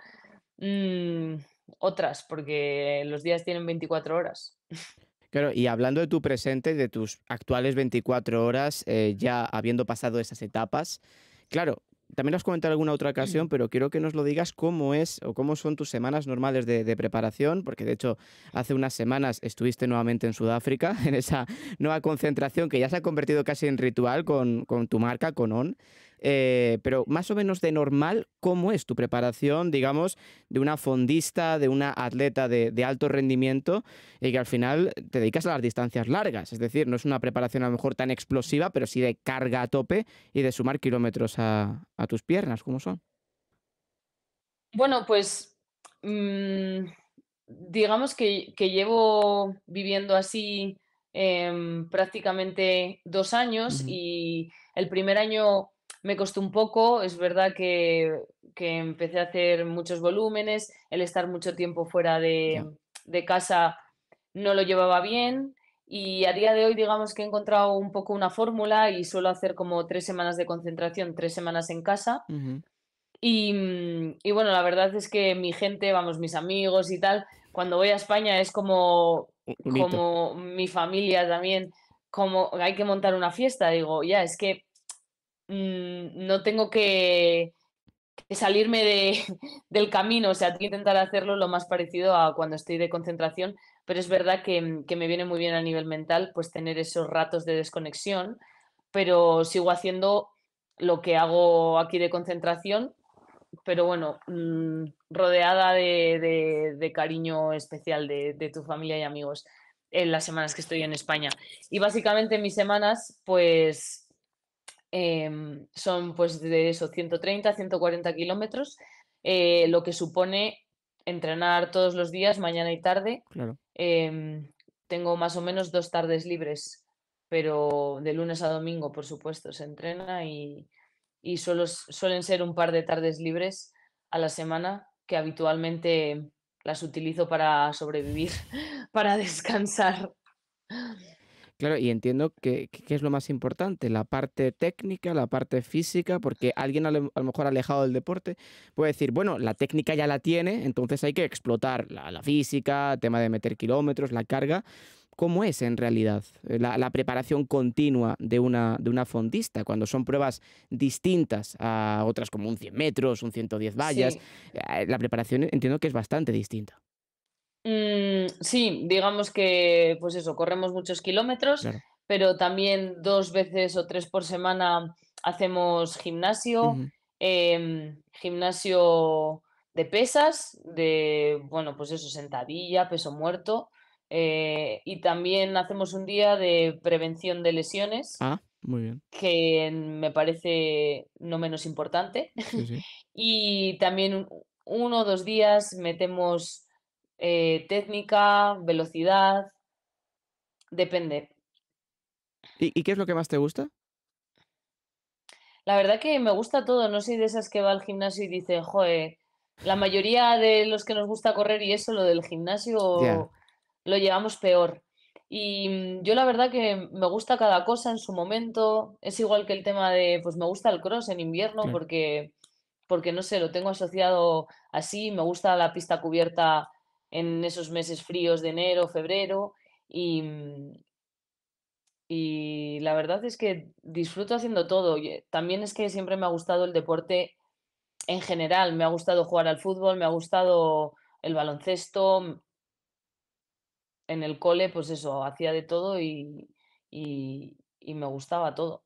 mm, otras, porque los días tienen 24 horas. Claro, y hablando de tu presente, de tus actuales 24 horas, eh, ya habiendo pasado esas etapas, claro, también lo has comentado en alguna otra ocasión, pero quiero que nos lo digas cómo es o cómo son tus semanas normales de, preparación, porque de hecho hace unas semanas estuviste nuevamente en Sudáfrica, en esa nueva concentración que ya se ha convertido casi en ritual con, con tu marca, con ON. Eh, pero más o menos de normal, ¿cómo es tu preparación, digamos, de una fondista, de una atleta de, alto rendimiento y eh, que al final te dedicas a las distancias largas? Es decir, no es una preparación a lo mejor tan explosiva, pero sí de carga a tope y de sumar kilómetros a, tus piernas, ¿cómo son? Bueno, pues mm, digamos que, llevo viviendo así em, prácticamente dos años y el primer año me costó un poco, es verdad que, que empecé a hacer muchos volúmenes, el estar mucho tiempo fuera de, de casa no lo llevaba bien, y a día de hoy, digamos que he encontrado un poco una fórmula y suelo hacer como tres semanas de concentración, tres semanas en casa. y, mm, y, bueno, la verdad es que mi gente, vamos, mis amigos y tal, cuando voy a España es como, como mi familia también, como hay que montar una fiesta. Digo, ya, es que Mm, no tengo que, salirme del camino, o sea, tengo que intentar hacerlo lo más parecido a cuando estoy de concentración, pero es verdad mm, que, me viene muy bien a nivel mental pues tener esos ratos de desconexión, pero sigo haciendo lo que hago aquí de concentración, pero bueno, mm, rodeada de, cariño especial de, de, tu familia y amigos en las semanas que estoy en España. Y básicamente mis semanas, pues Em, son pues de esos 130, a 140 kilómetros, eh, lo que supone entrenar todos los días, mañana y tarde. Em, tengo más o menos dos tardes libres, pero de lunes a domingo, por supuesto, se entrena y, y suelen ser un par de tardes libres a la semana que habitualmente las utilizo para sobrevivir, para descansar. Claro, y entiendo que, es lo más importante, la parte técnica, la parte física, porque alguien a lo, mejor alejado del deporte puede decir, bueno, la técnica ya la tiene, entonces hay que explotar la, física, tema de meter kilómetros, la carga. ¿Cómo es en realidad eh, la, preparación continua de una, de una fondista cuando son pruebas distintas a otras como un 100 metros, un 110 vallas? Eh, la preparación entiendo que es bastante distinta. Mm, sí, digamos que, pues eso, corremos muchos kilómetros, pero también dos veces o tres por semana hacemos gimnasio, em, gimnasio de pesas, de, bueno, pues eso, sentadilla, peso muerto, eh, y también hacemos un día de prevención de lesiones. Ah, que me parece no menos importante. y también uno o dos días metemos eh, técnica, velocidad, depende. ¿Y, qué es lo que más te gusta? La verdad que me gusta todo, no soy de esas que va al gimnasio y dice, joe, la mayoría de los que nos gusta correr y eso, lo del gimnasio, lo llevamos peor. Y mm, yo la verdad que me gusta cada cosa en su momento. Es igual que el tema de, pues me gusta el cross en invierno porque, porque no sé, lo tengo asociado así. Me gusta la pista cubierta en esos meses fríos de enero, febrero y, mm, y la verdad es que disfruto haciendo todo. También es que siempre me ha gustado el deporte en general, me ha gustado jugar al fútbol, me ha gustado el baloncesto. Mm. En el cole, pues eso, hacía de todo y me gustaba todo.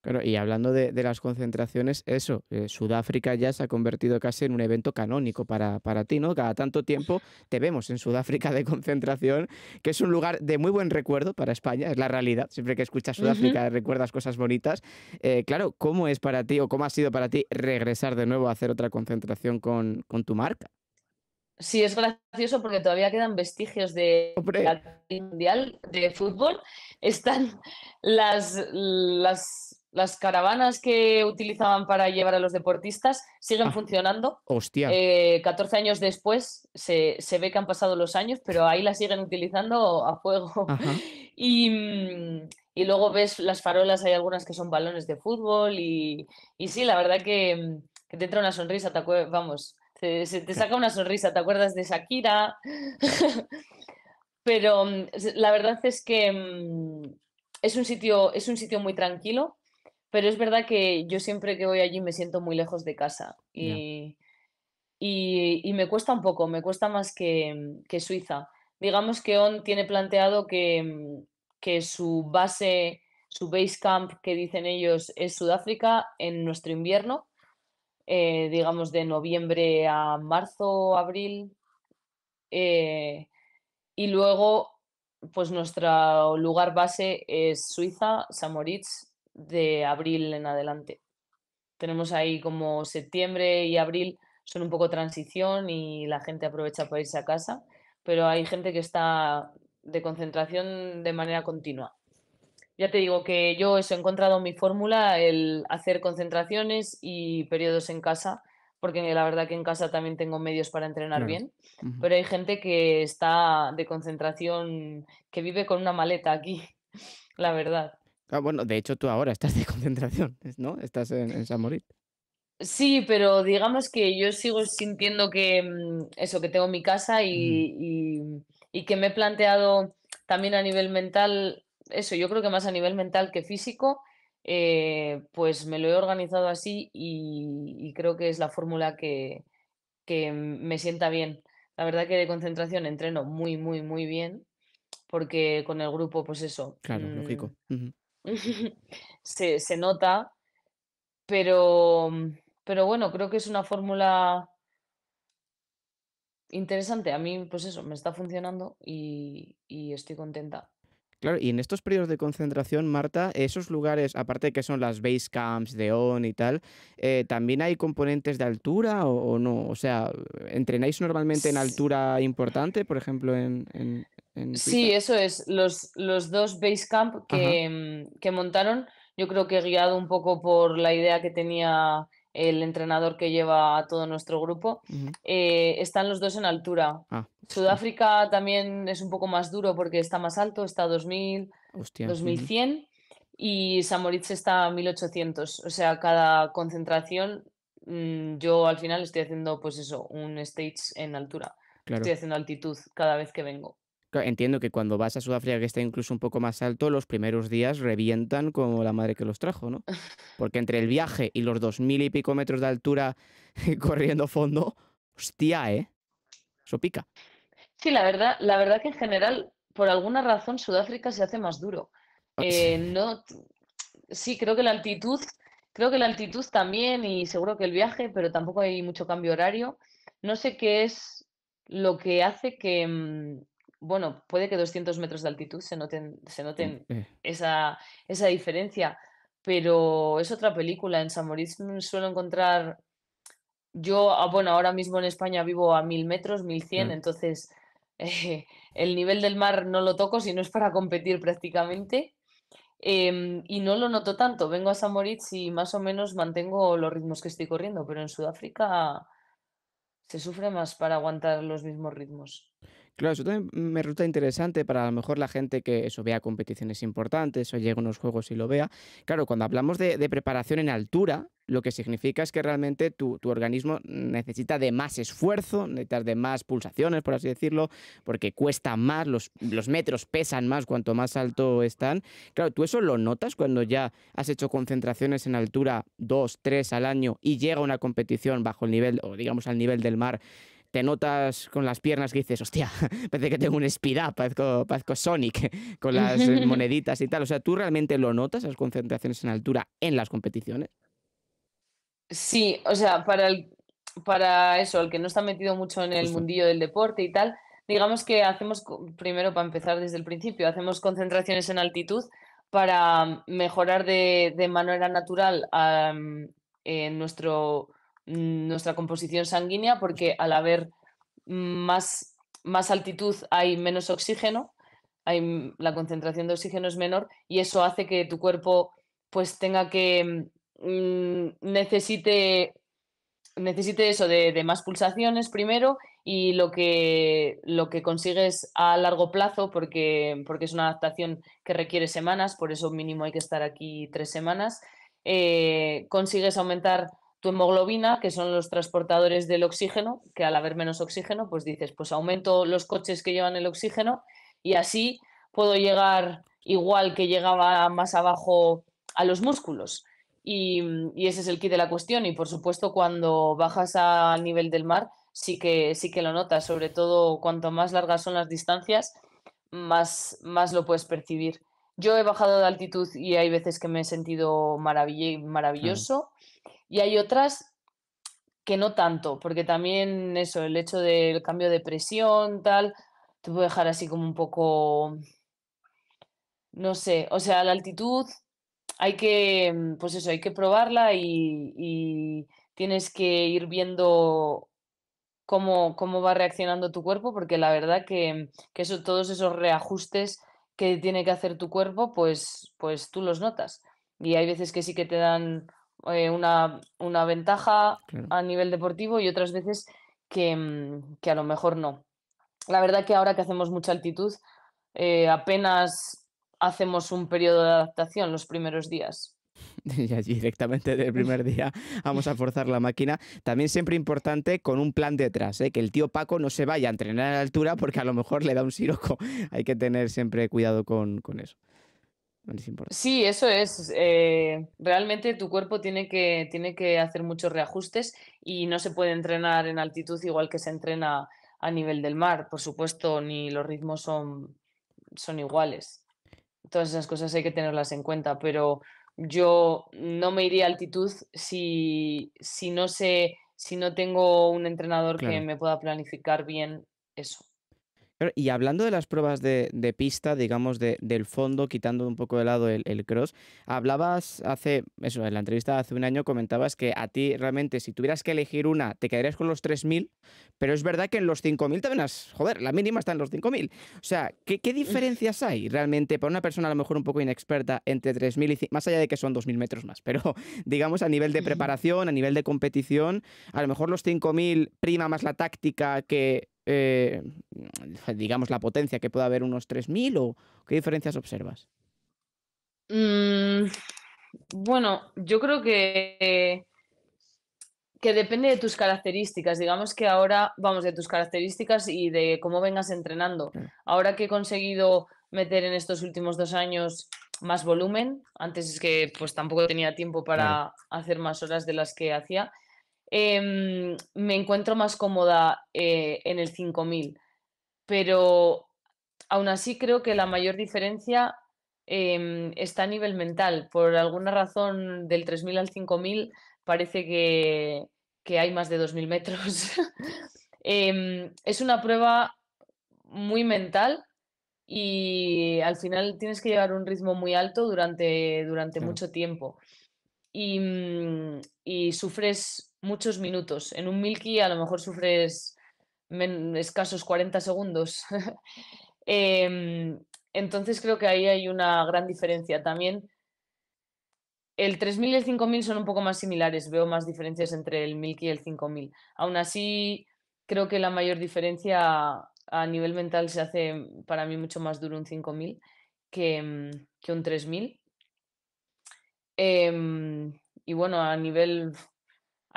Claro, y hablando de, las concentraciones, eso, eh, Sudáfrica ya se ha convertido casi en un evento canónico para, para, ti, ¿no? Cada tanto tiempo te vemos en Sudáfrica de concentración, que es un lugar de muy buen recuerdo para España, es la realidad. Siempre que escuchas Sudáfrica recuerdas cosas bonitas. Eh, claro, ¿cómo es para ti o cómo ha sido para ti regresar de nuevo a hacer otra concentración con, tu marca? Sí, es gracioso porque todavía quedan vestigios de la mundial de fútbol. Están las, las las caravanas que utilizaban para llevar a los deportistas siguen ah. funcionando. Hostia. 14 eh, años después se, ve que han pasado los años, pero ahí las siguen utilizando a fuego. Y, luego ves las farolas, hay algunas que son balones de fútbol y, y sí, la verdad que, te entra una sonrisa, te vamos, se, te saca una sonrisa, te acuerdas de Shakira. pero mm, la verdad es que mm, es un sitio, es un sitio muy tranquilo pero es verdad que yo siempre que voy allí me siento muy lejos de casa y, y, me cuesta un poco, me cuesta más que, que Suiza. Digamos que ON tiene planteado que, que su base, su base camp que dicen ellos es Sudáfrica en nuestro invierno, eh, digamos de noviembre a marzo, abril. Eh, y luego, pues nuestro lugar base es Suiza, Samoritz, de abril en adelante. Tenemos ahí como septiembre y abril son un poco transición y la gente aprovecha para irse a casa, pero hay gente que está de concentración de manera continua. Ya te digo que yo he encontrado mi fórmula, el hacer concentraciones y periodos en casa, porque la verdad que en casa también tengo medios para entrenar bien, pero hay gente que está de concentración, que vive con una maleta aquí, la verdad. Ah, bueno, de hecho tú ahora estás de concentración, ¿no? Estás en, San Sí, pero digamos que yo sigo sintiendo que mm, eso, que tengo mi casa y, que me he planteado también a nivel mental, eso, yo creo que más a nivel mental que físico, eh, pues me lo he organizado así y, creo que es la fórmula que, me sienta bien. La verdad que de concentración entreno muy, muy, muy bien, porque con el grupo, pues eso. Claro, mm, lógico. se, nota, pero, mm, pero bueno, creo que es una fórmula interesante. A mí, pues eso, me está funcionando y, estoy contenta. Claro, y en estos periodos de concentración, Marta, esos lugares, aparte de que son las base camps de ON y tal, eh, ¿también hay componentes de altura o, no? O sea, ¿entrenáis normalmente en altura importante, por ejemplo, en sí, eso es. Los, los dos base que, mm, que montaron, yo creo que guiado un poco por la idea que tenía el entrenador que lleva a todo nuestro grupo, eh, están los dos en altura. Ah, Sudáfrica también es un poco más duro porque está más alto, está a 2000, 2100 y Samoritz está a 1800. O sea, cada concentración mm, yo al final estoy haciendo pues eso, un stage en altura. Estoy haciendo altitud cada vez que vengo. Entiendo que cuando vas a Sudáfrica, que está incluso un poco más alto, los primeros días revientan como la madre que los trajo, ¿no? Porque entre el viaje y los dos mil y pico metros de altura corriendo fondo, hostia, ¿eh? Eso pica. Sí, la verdad, la verdad que en general, por alguna razón, Sudáfrica se hace más duro. Ah, eh, no, sí, creo que la altitud, creo que la altitud también y seguro que el viaje, pero tampoco hay mucho cambio horario. No sé qué es lo que hace que, mm, bueno, puede que 200 metros de altitud se noten, se eh, noten eh. Esa, diferencia, pero es otra película. En San suelo encontrar, yo, ah, bueno, ahora mismo en España vivo a 1000 metros, 1100, ah. entonces eh, el nivel del mar no lo toco si no es para competir prácticamente. Em, y no lo noto tanto, vengo a San y más o menos mantengo los ritmos que estoy corriendo, pero en Sudáfrica se sufre más para aguantar los mismos ritmos. Claro, eso también me resulta interesante para a lo mejor la gente que eso vea competiciones importantes o llega a unos juegos y lo vea. Claro, cuando hablamos de, preparación en altura, lo que significa es que realmente tu, organismo necesita de más esfuerzo, necesitas de más pulsaciones, por así decirlo, porque cuesta más, los, metros pesan más cuanto más alto están. Claro, tú eso lo notas cuando ya has hecho concentraciones en altura 2, 3 al año y llega una competición bajo el nivel, o digamos al nivel del mar, te notas con las piernas que dices, hostia, parece que tengo un speed up, parezco, Sonic con las eh, moneditas y tal. O sea, ¿tú realmente lo notas, las concentraciones en altura en las competiciones? Sí, o sea, para, el, para eso, el que no está metido mucho en el mundillo del deporte y tal, digamos que hacemos, primero para empezar desde el principio, hacemos concentraciones en altitud para mejorar de, manera natural nuestro nuestra composición sanguínea porque al haber mm, más, más altitud hay menos oxígeno, hay, mm, la concentración de oxígeno es menor y eso hace que tu cuerpo pues tenga que mm, necesite necesite eso de, más pulsaciones primero y lo que, lo que consigues a largo plazo, porque, porque es una adaptación que requiere semanas, por eso mínimo hay que estar aquí tres semanas, eh, consigues aumentar tu hemoglobina, que son los transportadores del oxígeno, que al haber menos oxígeno, pues dices, pues aumento los coches que llevan el oxígeno y así puedo llegar igual que llegaba más abajo a los músculos. Y, ese es el kit de la cuestión. Y por supuesto, cuando bajas al nivel del mar, sí que, sí que lo notas, sobre todo cuanto más largas son las distancias, más, más lo puedes percibir. Yo he bajado de altitud y hay veces que me he sentido maravilloso. Y hay otras que no tanto, porque también eso, el hecho del cambio de presión, tal, te puede dejar así como un poco, no sé, o sea, la altitud hay que, mm, pues eso, hay que probarla y, tienes que ir viendo cómo, cómo, va reaccionando tu cuerpo, porque la verdad que, que eso, todos esos reajustes que tiene que hacer tu cuerpo, pues, pues tú los notas. Y hay veces que sí que te dan eh, una, ventaja a nivel deportivo y otras veces mm, que, a lo mejor no. La verdad que ahora que hacemos mucha altitud, eh, apenas hacemos un periodo de adaptación los primeros días. Y allí directamente del primer día vamos a forzar la máquina. También siempre importante con un plan detrás, ¿eh? que el tío Paco no se vaya a entrenar a la altura porque a lo mejor le da un siroco. Hay que tener siempre cuidado con eso. Sí, eso es. Eh, realmente tu cuerpo tiene que, tiene que hacer muchos reajustes y no se puede entrenar en altitud igual que se entrena a nivel del mar. Por supuesto, ni los ritmos son, son iguales. Todas esas cosas hay que tenerlas en cuenta, pero yo no me iría a altitud si, no sé, si no tengo un entrenador que me pueda planificar bien eso. Y hablando de las pruebas de, pista, digamos, del fondo, quitando un poco de lado el, cross, hablabas hace, eso, en la entrevista hace un año comentabas que a ti realmente, si tuvieras que elegir una, te quedarías con los 3.000, pero es verdad que en los 5.000 también has, joder, la mínima está en los 5.000. O sea, ¿qué, diferencias hay realmente para una persona a lo mejor un poco inexperta entre 3.000 y más allá de que son 2.000 metros más, pero digamos a nivel de preparación, a nivel de competición, a lo mejor los 5.000 prima más la táctica que eh, digamos, la potencia que pueda haber unos 3.000 o qué diferencias observas? Mm, bueno, yo creo que, depende de tus características. Digamos que ahora, vamos, de tus características y de cómo vengas entrenando. Ahora que he conseguido meter en estos últimos dos años más volumen, antes es que pues tampoco tenía tiempo para hacer más horas de las que hacía, Em, me encuentro más cómoda eh, en el 5000, pero aún así creo que la mayor diferencia em, está a nivel mental. Por alguna razón, del 3000 al 5000 parece que, hay más de 2000 metros. Em, es una prueba muy mental y al final tienes que llevar un ritmo muy alto durante, durante mm. mucho tiempo. y, mm, sufres muchos minutos. En un milky a lo mejor sufres escasos 40 segundos. Em, entonces creo que ahí hay una gran diferencia también. El 3000 y el 5000 son un poco más similares, veo más diferencias entre el milky y el 5000. Aún así, creo que la mayor diferencia a nivel mental se hace para mí mucho más duro un 5000 em, que, un 3000. Em, y bueno, a nivel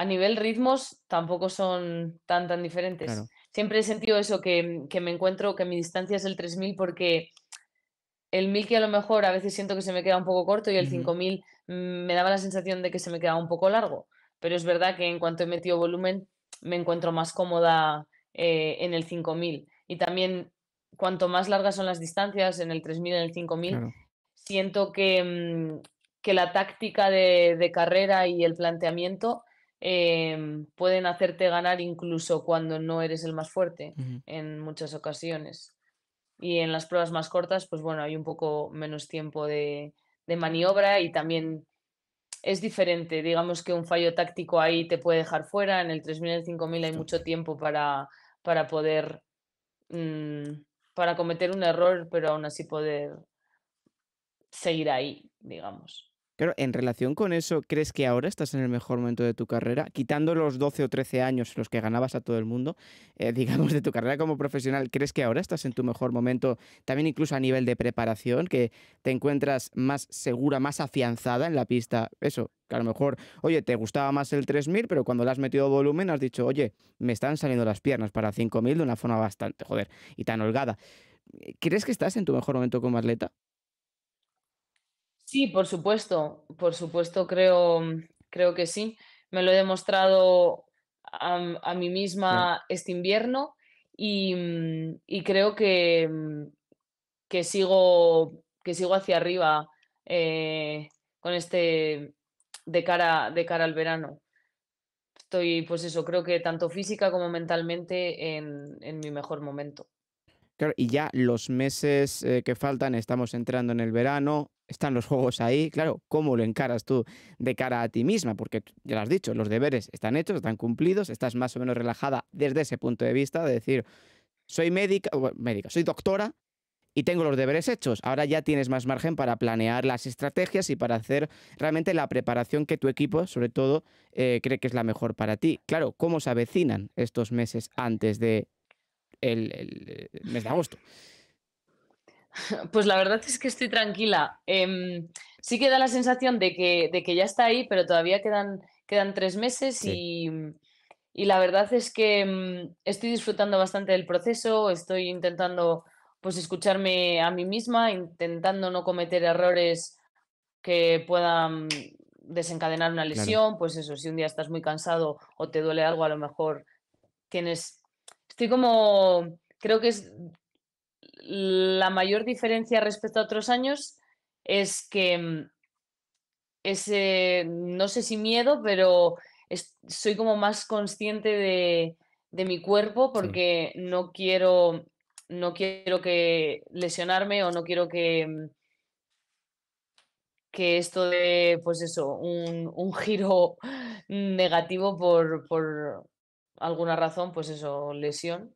a nivel ritmos tampoco son tan, tan diferentes. Siempre he sentido eso, que, me encuentro, que mi distancia es el 3000 porque el 1000 que a lo mejor a veces siento que se me queda un poco corto y el 5000 mm, me daba la sensación de que se me queda un poco largo. Pero es verdad que en cuanto he metido volumen me encuentro más cómoda eh, en el 5000. Y también cuanto más largas son las distancias, en el 3000, en el 5000, siento mm, que, la táctica de, carrera y el planteamiento Em, pueden hacerte ganar incluso cuando no eres el más fuerte en muchas ocasiones. Y en las pruebas más cortas, pues bueno, hay un poco menos tiempo de, maniobra y también es diferente. Digamos que un fallo táctico ahí te puede dejar fuera. En el 3000 y el 5000 hay mucho tiempo para, para poder, mm, para cometer un error, pero aún así poder seguir ahí, digamos pero en relación con eso, ¿crees que ahora estás en el mejor momento de tu carrera? Quitando los 12 o 13 años los que ganabas a todo el mundo, eh, digamos, de tu carrera como profesional, ¿crees que ahora estás en tu mejor momento? También incluso a nivel de preparación, que te encuentras más segura, más afianzada en la pista. Eso, que a lo mejor, oye, te gustaba más el 3000, pero cuando le has metido volumen has dicho, oye, me están saliendo las piernas para 5000 de una forma bastante, joder, y tan holgada. ¿Crees que estás en tu mejor momento como atleta? Sí, por supuesto, por supuesto, creo, mm, creo que sí. Me lo he demostrado a, mí misma este invierno y, mm, creo que, mm, que, sigo, que sigo hacia arriba eh, con este de cara, de cara al verano. Estoy, pues eso, creo que tanto física como mentalmente en, mi mejor momento. Claro, y ya los meses eh, que faltan, estamos entrando en el verano, están los juegos ahí, claro, ¿cómo lo encaras tú de cara a ti misma? Porque ya lo has dicho, los deberes están hechos, están cumplidos, estás más o menos relajada desde ese punto de vista de decir, soy médica, soy doctora y tengo los deberes hechos. Ahora ya tienes más margen para planear las estrategias y para hacer realmente la preparación que tu equipo, sobre todo, eh, cree que es la mejor para ti. Claro, ¿cómo se avecinan estos meses antes de el mes de agosto? Pues la verdad es que estoy tranquila. Em, sí que da la sensación de que, de que, ya está ahí, pero todavía quedan, quedan tres meses y, y, la verdad es que em, estoy disfrutando bastante del proceso, estoy intentando pues escucharme a mí misma, intentando no cometer errores que puedan desencadenar una lesión, pues eso, si un día estás muy cansado o te duele algo, a lo mejor tienes... Estoy como, creo que es la mayor diferencia respecto a otros años es que mm, ese, eh, no sé si miedo, pero soy como más consciente de, mi cuerpo porque no quiero no quiero que lesionarme o no quiero que mm, que esto de pues eso un, giro negativo por, alguna razón pues eso lesión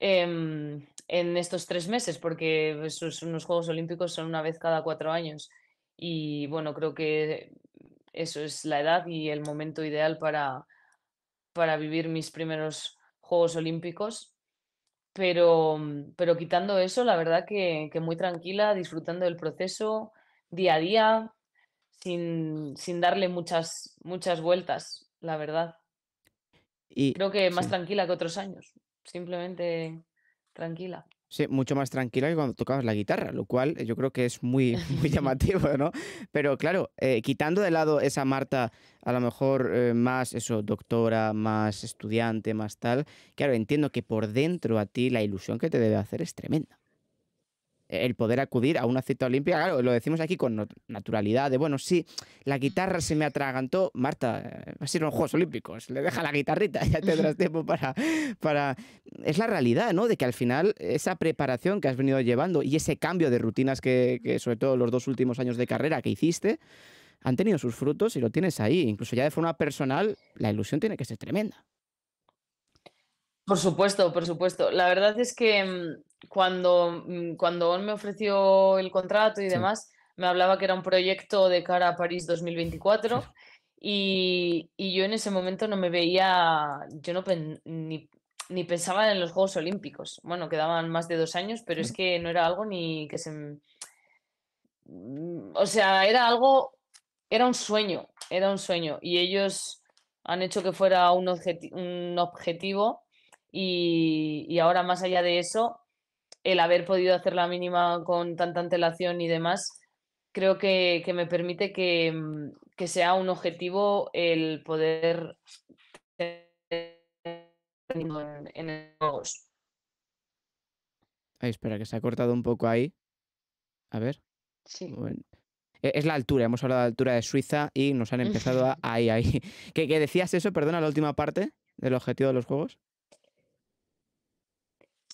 em, en estos tres meses, porque esos pues, unos Juegos Olímpicos son una vez cada cuatro años. Y bueno, creo que eso es la edad y el momento ideal para, para vivir mis primeros Juegos Olímpicos. Pero, pero quitando eso, la verdad que, muy tranquila, disfrutando del proceso día a día, sin, sin darle muchas, muchas vueltas, la verdad. Y, Creo que más tranquila que otros años. Simplemente tranquila. Sí, mucho más tranquila que cuando tocabas la guitarra, lo cual eh, yo creo que es muy, muy llamativo, ¿no? Pero claro, eh, quitando de lado esa Marta, a lo mejor eh, más eso, doctora, más estudiante, más tal, claro, entiendo que por dentro a ti la ilusión que te debe hacer es tremenda el poder acudir a una cita olímpica. Claro, lo decimos aquí con naturalidad, de bueno, sí, la guitarra se me atragantó. Marta, eh, va a ser los Juegos Olímpicos, le deja la guitarrita, ya tendrás tiempo para, para... Es la realidad, ¿no? De que al final esa preparación que has venido llevando y ese cambio de rutinas que, que sobre todo los dos últimos años de carrera que hiciste, han tenido sus frutos y lo tienes ahí. Incluso ya de forma personal, la ilusión tiene que ser tremenda. Por supuesto, por supuesto. La verdad es que mm, cuando, mm, cuando me ofreció el contrato y demás, me hablaba que era un proyecto de cara a París 2024 y, y yo en ese momento no me veía, yo no ni, ni, pensaba en los Juegos Olímpicos. Bueno, quedaban más de dos años, pero es que no era algo ni que se... Mm, o sea, era algo, era un sueño, era un sueño y ellos han hecho que fuera un, un objetivo. Y, y, ahora más allá de eso, el haber podido hacer la mínima con tanta antelación y demás, creo que, me permite mm, que, sea un objetivo el poder en, en juegos. espera, que se ha cortado un poco ahí. A ver. Sí. E-, es la altura, hemos hablado de la altura de Suiza y nos han empezado ahí, ahí. ¿Qué, ¿Qué, decías eso? Perdona, la última parte del objetivo de los juegos.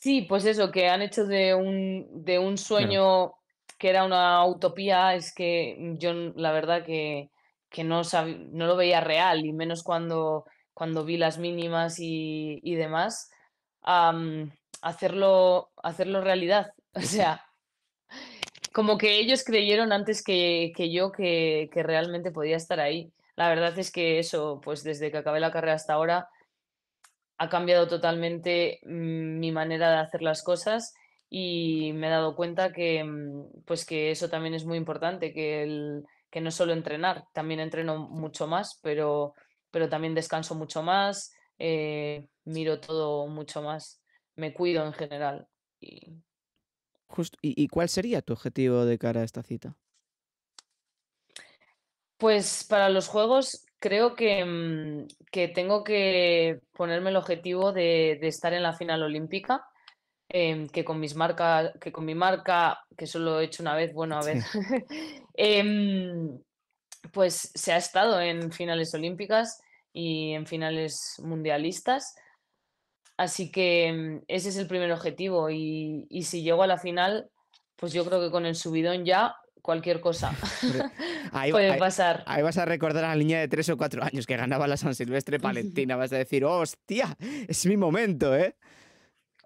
Sí, pues eso, que han hecho de un, sueño que era una utopía, es que mm, yo la verdad que, no, no lo veía real, y menos cuando, cuando vi las mínimas y, demás, hacerlo, hacerlo realidad. O sea, como que ellos creyeron antes que, yo que, que realmente podía estar ahí. La verdad es que eso, pues desde que acabé la carrera hasta ahora, ha cambiado totalmente mm, mi manera de hacer las cosas y me he dado cuenta que, mm, pues que eso también es muy importante, que, el, que no solo entrenar, también entreno mucho más, pero, pero también descanso mucho más, eh, miro todo mucho más, me cuido en general. Y... ¿y, ¿Y cuál sería tu objetivo de cara a esta cita? Pues para los juegos creo mm, que, tengo que ponerme el objetivo de, estar en la final olímpica. Em, que con mis marcas, que con mi marca, que solo he hecho una vez, bueno, a ver, em, pues se ha estado en finales olímpicas y en finales mundialistas. Así que em, ese es el primer objetivo. Y, y si llego a la final, pues yo creo que con el subidón ya cualquier cosa puede pasar. Ahí vas a recordar a la niña de tres o cuatro años que ganaba la San Silvestre Palentina. Vas a decir, hostia, es mi momento, ¿eh?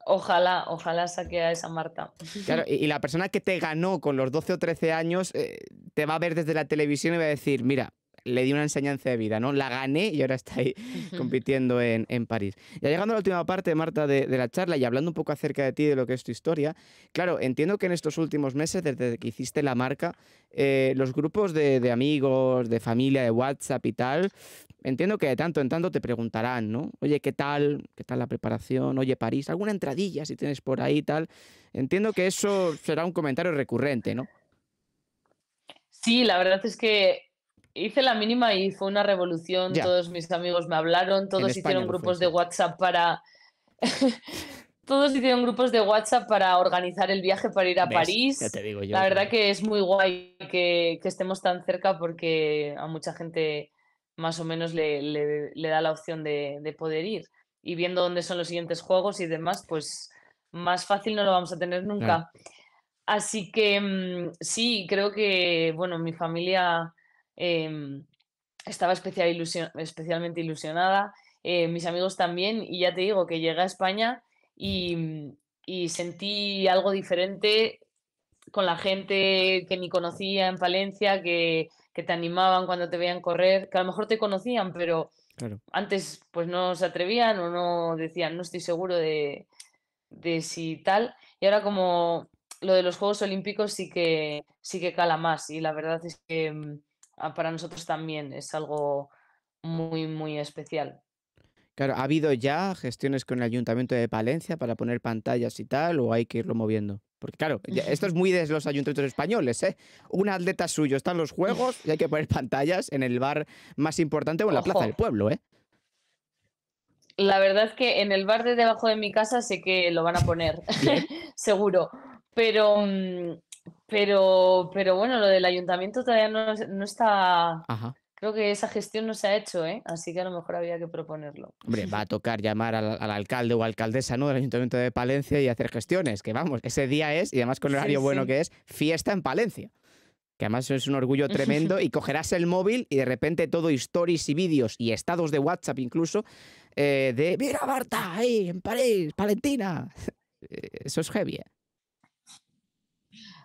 Ojalá, ojalá saque a esa Marta. Claro, y, la persona que te ganó con los 12 o 13 años eh, te va a ver desde la televisión y va a decir, mira, le di una enseñanza de vida, ¿no? La gané y ahora está ahí compitiendo en, París. Ya llegando a la última parte, Marta, de, la charla y hablando un poco acerca de ti, de lo que es tu historia, claro, entiendo que en estos últimos meses, desde que hiciste la marca, eh, los grupos de, de amigos, de familia, de WhatsApp y tal, entiendo que de tanto en tanto te preguntarán, ¿no? Oye, ¿qué tal? ¿Qué tal la preparación? Oye, París, ¿alguna entradilla si tienes por ahí y tal? Entiendo que eso será un comentario recurrente, ¿no? Sí, la verdad es que Hice la mínima y fue una revolución. Todos mis amigos me hablaron, todos hicieron grupos de WhatsApp para. todos hicieron grupos de WhatsApp para organizar el viaje para ir a París. la verdad que es muy guay que, estemos tan cerca porque a mucha gente más o menos le, da la opción de, poder ir. Y viendo dónde son los siguientes juegos y demás, pues más fácil no lo vamos a tener nunca. Así que mm, sí, creo que, bueno, mi familia Em, estaba especial especialmente ilusionada, eh, mis amigos también, y ya te digo que llegué a España mm, y, sentí algo diferente con la gente que ni conocía en Valencia, que, te animaban cuando te veían correr, que a lo mejor te conocían, pero antes pues no se atrevían o no decían, no estoy seguro de, si tal. Y ahora como lo de los Juegos Olímpicos sí que, sí que cala más y la verdad es que mm, para nosotros también es algo muy, muy especial. Claro, ¿ha habido ya gestiones con el Ayuntamiento de Palencia para poner pantallas y tal, o hay que irlo moviendo? Porque claro, esto es muy de los ayuntamientos españoles, ¿eh? Un atleta suyo están los juegos y hay que poner pantallas en el bar más importante o en la plaza del pueblo, ¿eh? La verdad es que en el bar de debajo de mi casa sé que lo van a poner, seguro. Pero mm, pero, pero bueno, lo del ayuntamiento todavía no, no está. Creo que esa gestión no se ha hecho, ¿eh? así que a lo mejor había que proponerlo. Hombre, va a tocar llamar al, alcalde o alcaldesa ¿no? del Ayuntamiento de Palencia y hacer gestiones, que vamos, ese día es, y además con el horario bueno que es, fiesta en Palencia que además es un orgullo tremendo, y cogerás el móvil y de repente todo stories y vídeos y estados de WhatsApp incluso, eh, de, mira Marta, ahí en París, Palentina. Eh, eso es heavy.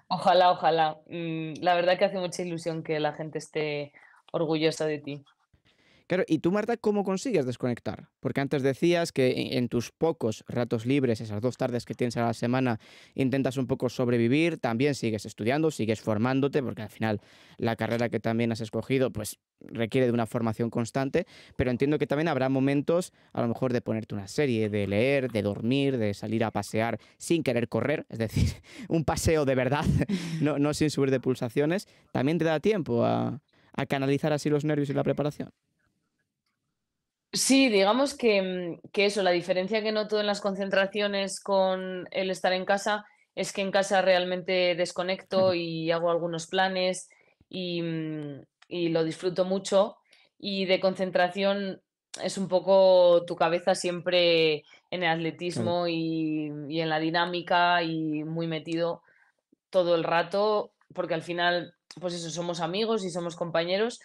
Ojalá, ojalá. Mm, la verdad que hace mucha ilusión que la gente esté orgullosa de ti. Claro, ¿y tú, Marta, cómo consigues desconectar? Porque antes decías que en tus pocos ratos libres, esas dos tardes que tienes a la semana, intentas un poco sobrevivir, también sigues estudiando, sigues formándote, porque al final la carrera que también has escogido, pues requiere de una formación constante, pero entiendo que también habrá momentos a lo mejor de ponerte una serie, de leer, de dormir, de salir a pasear sin querer correr, es decir, un paseo de verdad, no, sin subir de pulsaciones, también te da tiempo a canalizar así los nervios y la preparación. Sí, digamos mm, que, eso, la diferencia que noto en las concentraciones con el estar en casa es que en casa realmente desconecto y hago algunos planes mm, y, lo disfruto mucho. Y de concentración es un poco tu cabeza siempre en el atletismo y, mm, y en la dinámica y muy metido todo el rato, porque al final, pues eso, somos amigos y somos compañeros,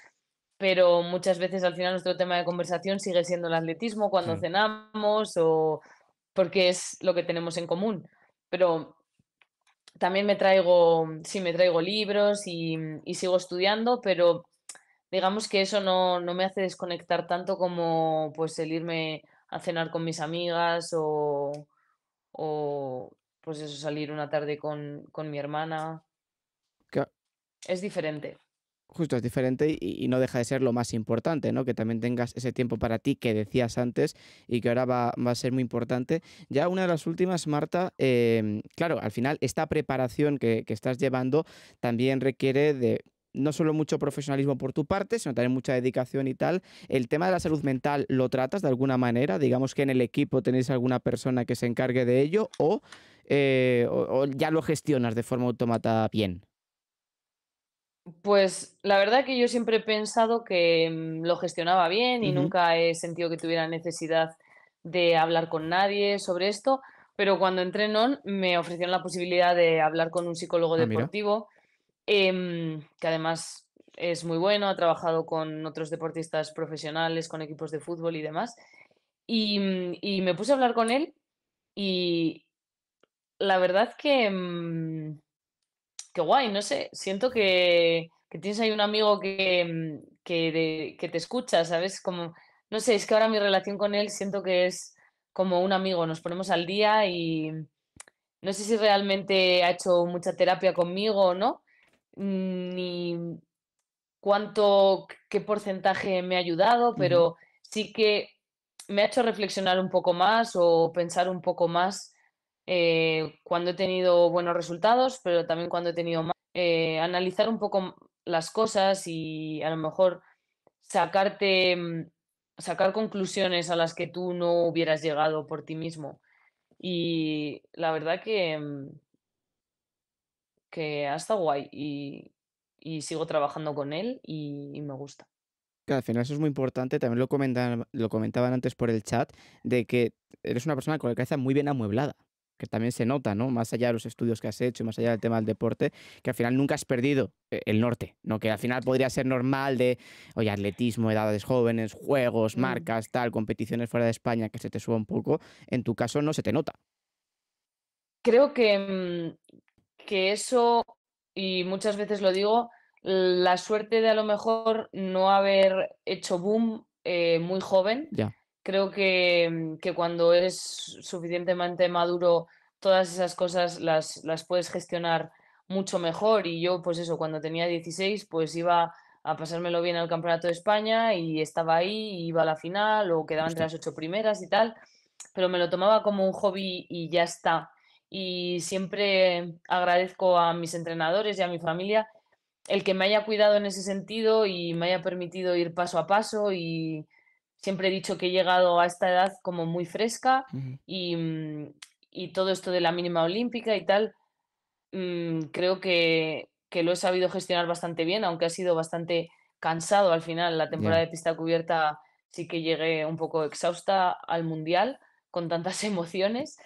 pero muchas veces al final nuestro tema de conversación sigue siendo el atletismo cuando mm. cenamos o porque es lo que tenemos en común. Pero también me traigo, sí, me traigo libros y, sigo estudiando, pero digamos que eso no, me hace desconectar tanto como pues el irme a cenar con mis amigas o, pues eso, salir una tarde con, mi hermana. Es diferente justo es diferente y, no deja de ser lo más importante, ¿no? Que también tengas ese tiempo para ti que decías antes y que ahora va, a ser muy importante. Ya una de las últimas, Marta, em, claro, al final esta preparación que, estás llevando también requiere de no solo mucho profesionalismo por tu parte, sino también mucha dedicación y tal. ¿El tema de la salud mental lo tratas de alguna manera? Digamos que en el equipo tenéis alguna persona que se encargue de ello o, eh, o ya lo gestionas de forma automata bien. Pues la verdad que yo siempre he pensado que mm, lo gestionaba bien y nunca he sentido que tuviera necesidad de hablar con nadie sobre esto, pero cuando entré en ON me ofrecieron la posibilidad de hablar con un psicólogo ah, deportivo, em, que además es muy bueno, ha trabajado con otros deportistas profesionales, con equipos de fútbol y demás, y mm, me puse a hablar con él y la verdad que... Mm, qué guay, no sé, siento que, tienes ahí un amigo que, mm, que, te escucha, ¿sabes? Como, no sé, es que ahora mi relación con él siento que es como un amigo, nos ponemos al día y no sé si realmente ha hecho mucha terapia conmigo o no, mm, ni cuánto, qué porcentaje me ha ayudado, pero sí que me ha hecho reflexionar un poco más o pensar un poco más eh, cuando he tenido buenos resultados, pero también cuando he tenido más. Eh, analizar un poco las cosas y a lo mejor sacarte, mm, sacar conclusiones a las que tú no hubieras llegado por ti mismo. Y la verdad que, mm, que estado guay y, sigo trabajando con él y, me gusta. Que al final eso es muy importante, también lo comentaban, lo comentaban antes por el chat, de que eres una persona con la cabeza muy bien amueblada que también se nota, ¿no? Más allá de los estudios que has hecho, más allá del tema del deporte, que al final nunca has perdido eh, el norte, ¿no? Que al final podría ser normal de, oye, atletismo, edades jóvenes, juegos, mm. marcas, tal, competiciones fuera de España, que se te suba un poco. En tu caso no se te nota. Creo que, mm, que eso, y muchas veces lo digo, la suerte de a lo mejor no haber hecho boom eh, muy joven creo que, que, cuando eres suficientemente maduro, todas esas cosas las, las puedes gestionar mucho mejor. Y yo, pues eso, cuando tenía 16, pues iba a pasármelo bien al Campeonato de España y estaba ahí, iba a la final o quedaba entre las ocho primeras y tal, pero me lo tomaba como un hobby y ya está. Y siempre agradezco a mis entrenadores y a mi familia el que me haya cuidado en ese sentido y me haya permitido ir paso a paso y siempre he dicho que he llegado a esta edad como muy fresca mm, y, todo esto de la mínima olímpica y tal, mm, creo que, lo he sabido gestionar bastante bien, aunque ha sido bastante cansado al final. La temporada de pista cubierta sí que llegué un poco exhausta al mundial con tantas emociones,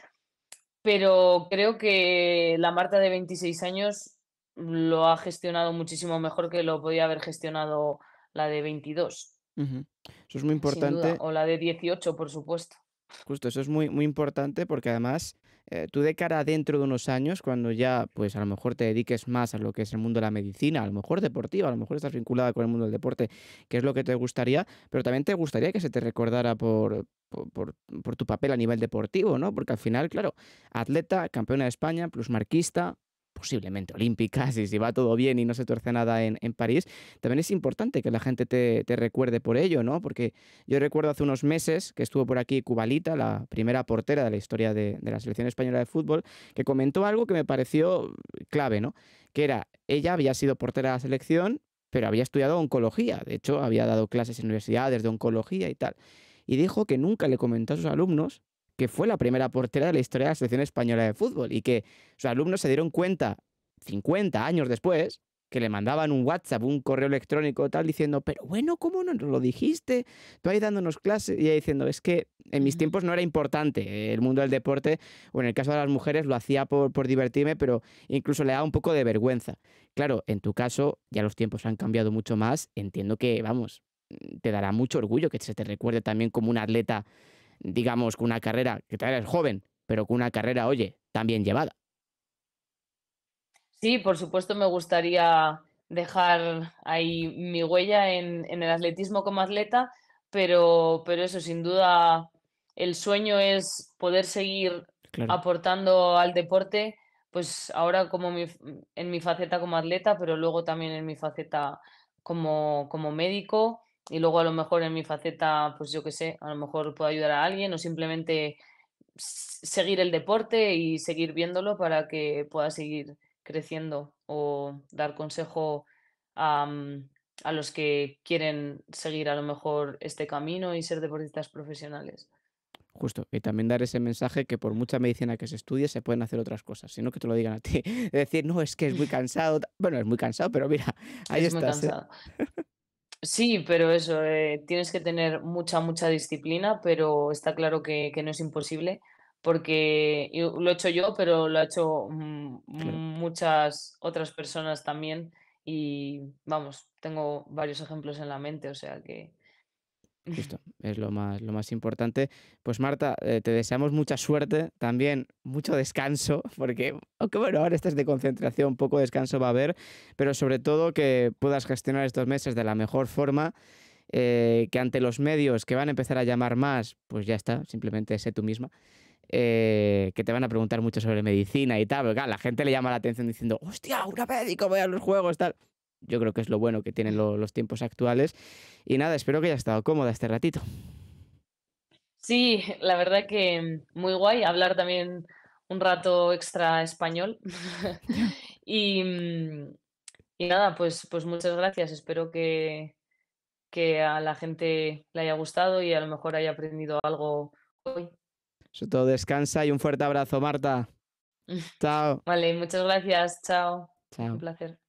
pero creo que la Marta de 26 años lo ha gestionado muchísimo mejor que lo podía haber gestionado la de 22. Eso es muy importante. O la de 18, por supuesto. Justo, eso es muy, muy importante porque además eh, tú de cara dentro de unos años, cuando ya pues a lo mejor te dediques más a lo que es el mundo de la medicina, a lo mejor deportiva, a lo mejor estás vinculada con el mundo del deporte, que es lo que te gustaría, pero también te gustaría que se te recordara por, por, tu papel a nivel deportivo, ¿no? Porque al final, claro, atleta, campeona de España, plus marquista posiblemente olímpicas y si va todo bien y no se tuerce nada en, París, también es importante que la gente te, recuerde por ello, ¿no? Porque yo recuerdo hace unos meses que estuvo por aquí Cubalita, la primera portera de la historia de, de la selección española de fútbol, que comentó algo que me pareció clave, ¿no? Que era, ella había sido portera de la selección, pero había estudiado oncología, de hecho había dado clases en universidades de oncología y tal, y dijo que nunca le comentó a sus alumnos que fue la primera portera de la historia de la selección española de fútbol y que sus alumnos se dieron cuenta 50 años después que le mandaban un WhatsApp, un correo electrónico tal diciendo, pero bueno, ¿cómo no lo dijiste? Tú ahí dándonos clases y ahí diciendo, es que en mis tiempos no era importante el mundo del deporte, o en el caso de las mujeres lo hacía por, por divertirme, pero incluso le daba un poco de vergüenza. Claro, en tu caso ya los tiempos han cambiado mucho más, entiendo que, vamos, te dará mucho orgullo que se te recuerde también como un atleta digamos, con una carrera, que todavía es joven, pero con una carrera, oye, también llevada. Sí, por supuesto me gustaría dejar ahí mi huella en, el atletismo como atleta, pero, pero eso, sin duda, el sueño es poder seguir aportando al deporte, pues ahora como en mi faceta como atleta, pero luego también en mi faceta como, como médico y luego a lo mejor en mi faceta, pues yo qué sé, a lo mejor puedo ayudar a alguien o simplemente seguir el deporte y seguir viéndolo para que pueda seguir creciendo o dar consejo a, mm, a los que quieren seguir a lo mejor este camino y ser deportistas profesionales. Justo, y también dar ese mensaje que por mucha medicina que se estudie se pueden hacer otras cosas, sino que te lo digan a ti. Es decir, no, es que es muy cansado. Bueno, es muy cansado, pero mira, ahí es Muy ¿eh? cansado. Sí, pero eso, eh, tienes que tener mucha, mucha disciplina, pero está claro que, no es imposible, porque lo he hecho yo, pero lo ha hecho mm, muchas otras personas también y vamos, tengo varios ejemplos en la mente, o sea que es lo más, lo más importante. Pues Marta, eh, te deseamos mucha suerte, también mucho descanso, porque, aunque bueno, ahora estás de concentración, poco descanso va a haber, pero sobre todo que puedas gestionar estos meses de la mejor forma, eh, que ante los medios que van a empezar a llamar más, pues ya está, simplemente sé tú misma. Eh, que te van a preguntar mucho sobre medicina y tal, la gente le llama la atención diciendo, hostia, una médico, voy a los juegos, tal yo creo que es lo bueno que tienen los tiempos actuales. Y nada, espero que haya estado cómoda este ratito. Sí, la verdad que muy guay hablar también un rato extra español. y, mm, y, nada, pues, pues muchas gracias. Espero que, que a la gente le haya gustado y a lo mejor haya aprendido algo hoy. Sobre todo descansa y un fuerte abrazo, Marta. Chao. Vale, muchas gracias. Chao. Un placer.